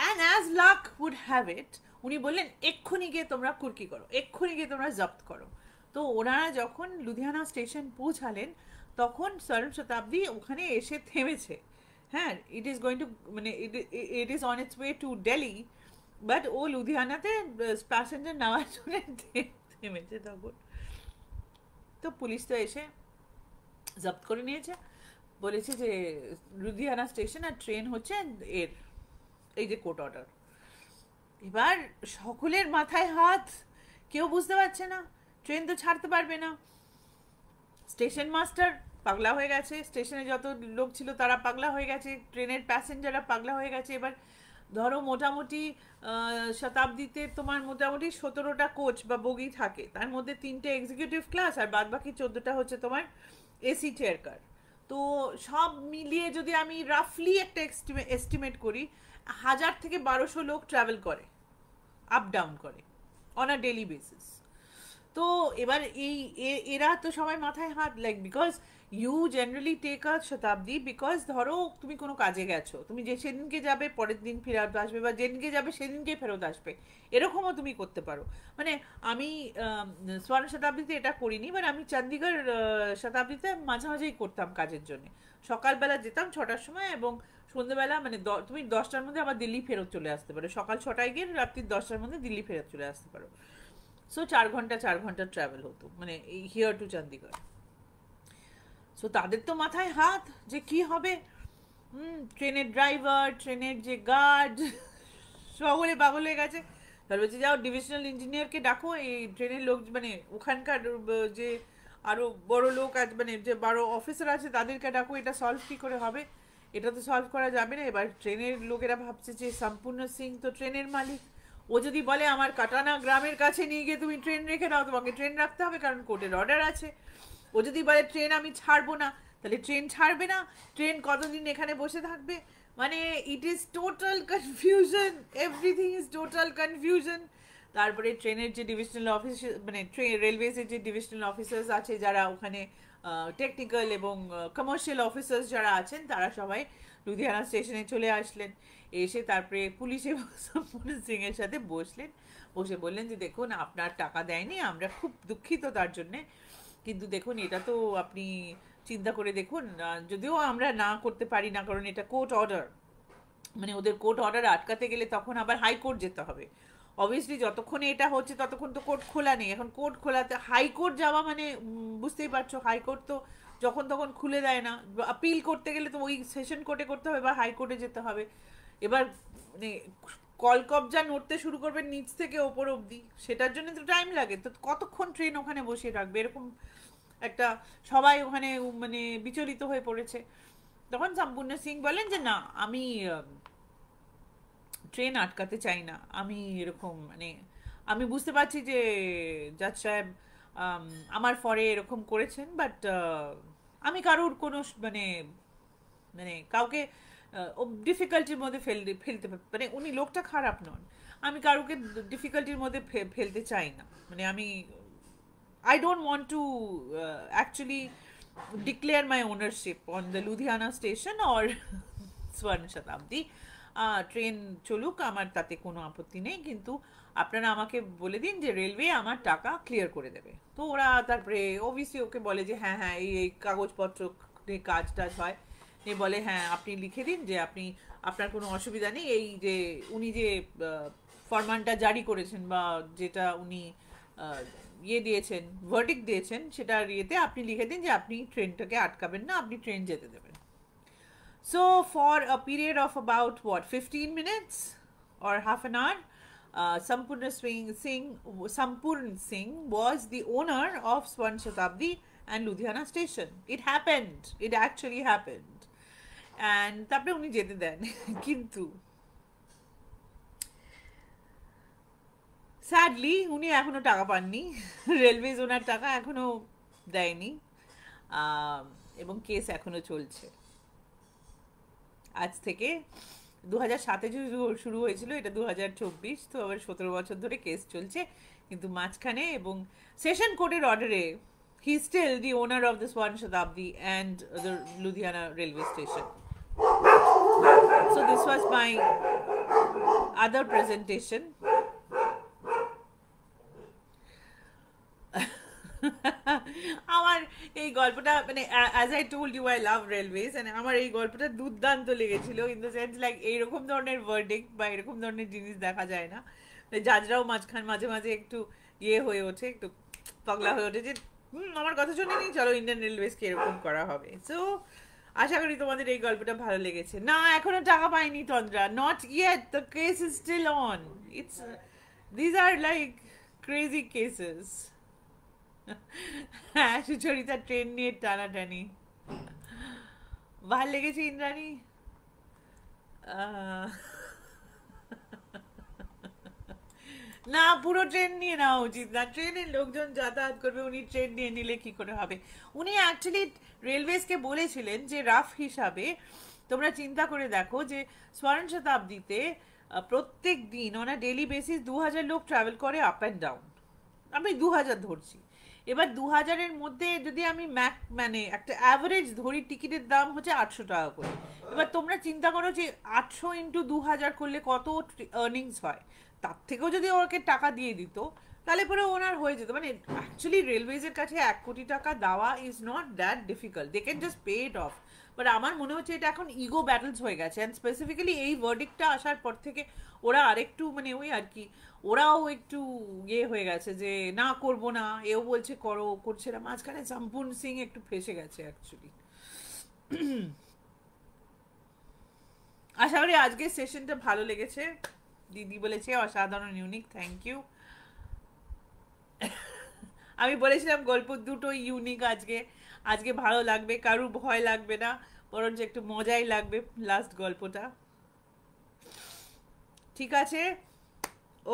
and as luck would have it উনি বললেন এক্ষুনি গিয়ে তোমরা কুর্কি করো এক্ষুনি গিয়ে তোমরা জব্দ করো তো ওনারা যখন লুধিয়ানা স্টেশন পৌঁছালেন তখন সরম শতাব্দী ওখানে এসে থেমেছে হ্যাঁ ইট ইজ গোয়িং টু মানে it it is on its way to Delhi but ও লুধিয়ানাতে প্যাসেঞ্জার নেওয়ার জন্য থেমেছে তখন তো পুলিশ তো এসে জব্দ করে নিয়েছে বলেছে যে লুধিয়ানা স্টেশন আর ট্রেন হচ্ছে এর এই যে কোর্ট অর্ডার এবার সকলের মাথায় হাত কেউ বুঝতে পারছে না ট্রেন তো ছাড়তে পারবে না স্টেশন মাস্টার পাগলা হয়ে গেছে স্টেশনে যত লোক ছিল তারা পাগলা হয়ে গেছে ট্রেনের প্যাসেঞ্জাররা পাগলা হয়ে গেছে এবার ধরো মোটামুটি শতাব্দীতে তোমার মোটামুটি সতেরোটা কোচ বা বগি থাকে তার মধ্যে তিনটে এক্সিকিউটিভ ক্লাস আর বাদবাকি চোদ্দোটা হচ্ছে তোমার এসি চেয়ার কার তো সব মিলিয়ে যদি আমি রাফলি একটা এস্টিমেট করি হাজার থেকে বারোশো লোক ট্রাভেল করে আপ ডাউন করে অন আ ডেলি বেসিস তো এবার এই এরা তো সবাই মাথায় হাত like because you generally take a Shatabdi because ধরো তুমি কোনো কাজে গেছো তুমি যে সেদিনকে যাবে পরের দিন ফেরত আসবে বা যেদিনকে যাবে সেদিনকে ফেরত আসবে এরকমও তুমি করতে পারো মানে আমি স্বর্ণ শতাব্দীতে এটা করিনি বাট আমি চণ্ডীগড় শতাব্দীতে মাঝে মাঝেই করতাম কাজের জন্য সকালবেলা যেতাম ছটার সময় এবং সন্ধ্যেবেলা মানে তুমি দশটার মধ্যে আবার দিল্লি ফেরত চলে আসতে পারো সকাল ছটায় গিয়ে রাত্রি দশটার মধ্যে দিল্লি ফেরত চলে আসতে পারো সো চার ঘন্টা চার ঘন্টা ট্রাভেল হতো মানে হিয়ার টু চণ্ডীগড় সো তাদের তো মাথায় হাত যে কি হবে হুম ট্রেনের ড্রাইভার ট্রেনের যে গার্ড সকলে পাগল হয়ে গেছে তাহলে বলছে যাও ডিভিশনাল ইঞ্জিনিয়ারকে ডাকো এই ট্রেনের লোক মানে ওখানকার যে আরও বড় লোক আজ মানে যে বড় অফিসার আছে তাদেরকে ডাকো এটা সলভ কী করে হবে এটা তো সলভ করা যাবে না এবার ট্রেনের লোকেরা ভাবছে যে সম্পূর্ণ সিং তো ট্রেনের মালিক ও যদি বলে আমার কাটানা গ্রামের কাছে নিয়ে গিয়ে তুমি ট্রেন রেখে দাও তোমাকে ট্রেন রাখতে হবে কারণ কোর্টের অর্ডার আছে ও যদি বলে ট্রেন আমি ছাড়বো না তাহলে ট্রেন ছাড়বে না ট্রেন কতদিন এখানে বসে থাকবে মানে it is total confusion everything is total confusion তারপরে ট্রেনের যে ডিভিশনাল অফিস মানে ট্রেন রেলওয়েজের যে ডিভিশনাল অফিসার্স আছে যারা ওখানে টেকনিক্যাল এবং কমার্শিয়াল অফিসার্স যারা আছেন তারা সবাই লুধিয়ানা স্টেশনে চলে আসলেন এসে তারপরে পুলিশ এবং সম্পূর্ণ সিংয়ের সাথে বসলেন বসে বললেন যে দেখুন আপনার টাকা দেয়নি আমরা খুব দুঃখিত তার জন্যে কিন্তু দেখুন এটা তো আপনি চিন্তা করে দেখুন যদিও আমরা না করতে পারি না কারণ এটা কোর্ট অর্ডার মানে ওদের কোর্ট অর্ডার আটকাতে গেলে তখন আবার হাইকোর্ট যেতে হবে অবভিয়াসলি যতক্ষণে এটা হচ্ছে ততক্ষণ তো কোর্ট খোলা নেই এখন কোর্ট খোলাতে হাইকোর্ট যাওয়া মানে বুঝতেই পারছো হাইকোর্ট তো যখন তখন খুলে দেয় না আপিল করতে গেলে তো ওই সেশন কোর্টে করতে হবে বা হাইকোর্টে যেতে হবে এবার মানে কল কবজা নড়তে শুরু করবে নিচ থেকে ওপর অবধি সেটার জন্য তো টাইম লাগে তো কতক্ষণ ট্রেন ওখানে বসিয়ে রাখবে এরকম একটা সবাই ওখানে মানে বিচলিত হয়ে পড়েছে তখন সম্পূর্ণ সিং বলেন যে না আমি ট্রেন আটকাতে চাই না আমি এরকম মানে আমি বুঝতে পারছি যে জাজ সাহেব আমার ফরে এরকম করেছেন বাট আমি কারোর কোনো মানে মানে কাউকে ডিফিকাল্টির মধ্যে ফেল ফেলতে মানে উনি লোকটা খারাপ নন আমি কারুকে ডিফিকাল্টির মধ্যে ফেলতে চাই না মানে আমি I don't want to actually declare my ownership on the Ludhiana station or Swarna Shatabdi train চলুক আমার তাতে কোনো আপত্তি নেই কিন্তু আপনারা আমাকে বলে দিন যে রেলওয়ে আমার টাকা ক্লিয়ার করে দেবে তো ওরা তারপরে ওবিসি ওকে বলে যে হ্যাঁ হ্যাঁ এই এই কাগজপত্র কাজ টাজ হয় বলে হ্যাঁ আপনি লিখে দিন যে আপনি আপনার কোনো অসুবিধা নেই এই যে উনি যে ফরমানটা জারি করেছেন বা যেটা উনি ইয়ে দিয়েছেন ভার্টিক দিয়েছেন সেটার ইয়েতে আপনি লিখে দিন যে আপনি ট্রেনটাকে আটকাবেন না আপনি ট্রেন যেতে দেবেন so for a period of about what fifteen minutes or half an hour Sampooran Singh Singh সম্পূর্ণ সিং ওয়াজ দি owner of Swarna Shatabdi and Ludhiana station it happened it actually happened and তারপরে উনি যেতে দেন কিন্তু স্যাডলি উনি এখনও টাকা পাননি রেলওয়েজ ওনার টাকা এখনও দেয়নি এবং কেস এখনও চলছে আজ থেকে দু হাজার সাতে শুরু হয়েছিল এটা দু হাজার চব্বিশ তো আবার সতেরো বছর ধরে কেস চলছে কিন্তু মাঝখানে এবং সেশন কোর্টের অর্ডারে he still the owner of this one Shatabdi and Ludhiana railway station So this was my other presentation. আমার এই গল্পটা মানে as I told you I love railways মানে আমার এই গল্পটা দুর্দান্ত লেগেছিল ইন দ্য সেন্স লাইক এইরকম ধরনের ভার্ডিক বা এরকম ধরনের জিনিস দেখা যায় না জাজরাও মানে মাঝখান মাঝে মাঝে একটু ইয়ে হয়ে ওঠে একটু পাগলা হয়ে ওঠে যে আমার কথা শুনে নি চলো ইন্ডিয়ান রেলওয়েজকে এরকম করা হবে সো আশা করি তোমাদের এই গল্পটা ভালো লেগেছে না এখনো টাকা পাইনি Tandra not yet the case is still on it's these are like crazy cases হ্যাঁ সুচরিতা ট্রেন নিয়ে টানাটানি ভাল লেগেছে ইন্দ্রাণী না পুরো ট্রেন নিয়ে নেওয়া উচিত না ট্রেনের লোকজন যাতায়াত করবে উনি ট্রেন নিয়ে নিলে কি করে হবে উনি অ্যাকচুয়ালি রেলওয়েজকে বলেছিলেন যে রাফ হিসাবে তোমরা চিন্তা করে দেখো যে স্বর্ণ শতাব্দীতে প্রত্যেক দিন অন ডেলি বেসিস দু হাজার লোক ট্রাভেল করে আপ অ্যান্ড ডাউন আমি দু হাজার ধরছি এবার দু হাজারের মধ্যে যদি আমি ম্যাক মানে একটা অ্যাভারেজ ধরি টিকিটের দাম হচ্ছে আটশো টাকা করে এবার তোমরা চিন্তা করো যে আটশো ইন্টু দু হাজার করলে কত আর্নিংস হয় তার থেকেও যদি ওকে টাকা দিয়ে দিত তাহলে পরে ওনার হয়ে যেত মানে অ্যাকচুয়ালি রেলওয়েজের কাছে এক কোটি টাকা দেওয়া is not that difficult they can just pay it off but আমার মনে হচ্ছে এটা এখন ইগো ব্যাটলস হয়ে গেছে অ্যান্ড স্পেসিফিক্যালি এই ওয়ার্ডিকটা আসার পর থেকে ওরা আরেকটু মানে ওই আর কি ওরাও একটু ইয়ে হয়ে গেছে যে না করব না এও বলছে করো করছে না মাঝখানে সম্পূর্ণ সিং একটু ফেসে গেছে অ্যাকচুয়ালি আশা করি আজকের সেশনটা ভালো লেগেছে দিদি বলেছে অসাধারণ ইউনিক থ্যাংক ইউ আমি বলেছিলাম গল্প দুটো ইউনিক আজকে আজকে ভালো লাগবে কারু ভয় লাগবে না বরঞ্চ একটু মজাই লাগবে লাস্ট গল্পটা ঠিক আছে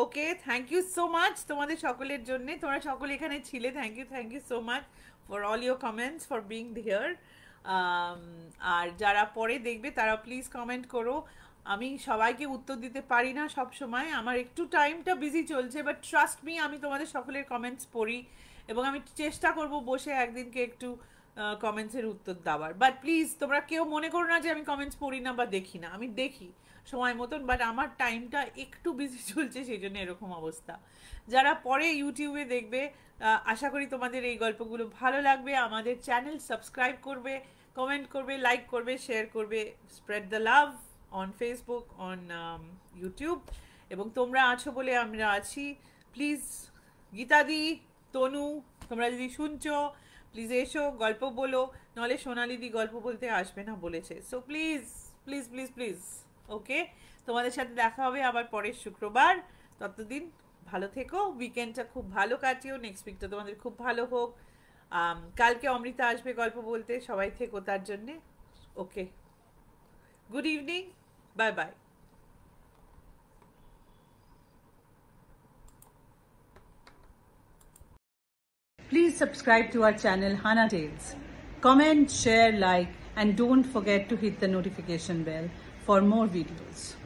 okay thank you so much তোমাদের সকলের জন্যে তোমরা সকলে এখানে ছিলে thank you thank you so much for all your comments for being here আর যারা পরে দেখবে তারা প্লিজ কমেন্ট করো আমি সবাইকে উত্তর দিতে পারি না সব সময় আমার একটু টাইমটা বিজি চলছে বাট ট্রাস্ট মি আমি তোমাদের সকলের কমেন্টস পড়ি এবং আমি চেষ্টা করব বসে একদিনকে একটু কমেন্টসের উত্তর দেওয়ার বাট প্লিজ তোমরা কেউ মনে করো না যে আমি কমেন্টস পড়ি না বা দেখি না আমি দেখি সময় মতন বাট আমার টাইমটা একটু বিজি চলছে সেই জন্য এরকম অবস্থা যারা পরে ইউটিউবে দেখবে আশা করি তোমাদের এই গল্পগুলো ভালো লাগবে আমাদের চ্যানেল সাবস্ক্রাইব করবে কমেন্ট করবে লাইক করবে শেয়ার করবে spread the love on Facebook on YouTube এবং তোমরা আছো বলে আমরা আছি প্লিজ গীতাদি তনু তোমরা যদি শুনছো প্লিজ এসো গল্প বলো নাহলে সোনালিদি গল্প বলতে আসবে না বলেছে so please please please please okay তোমাদের সাথে দেখা হবে আবার পরের শুক্রবার ততদিন ভালো থেকো উইকেন্ডটা খুব ভালো কাটিও নেক্সট উইকটা তোমাদের খুব ভালো হোক কালকে অমৃতা আসবে গল্প বলতে সবাই থেকো তার জন্যে ওকে Good evening. Bye bye. Please subscribe to our channel Hana Tales. Comment, share, like and don't forget to hit the notification bell for more videos.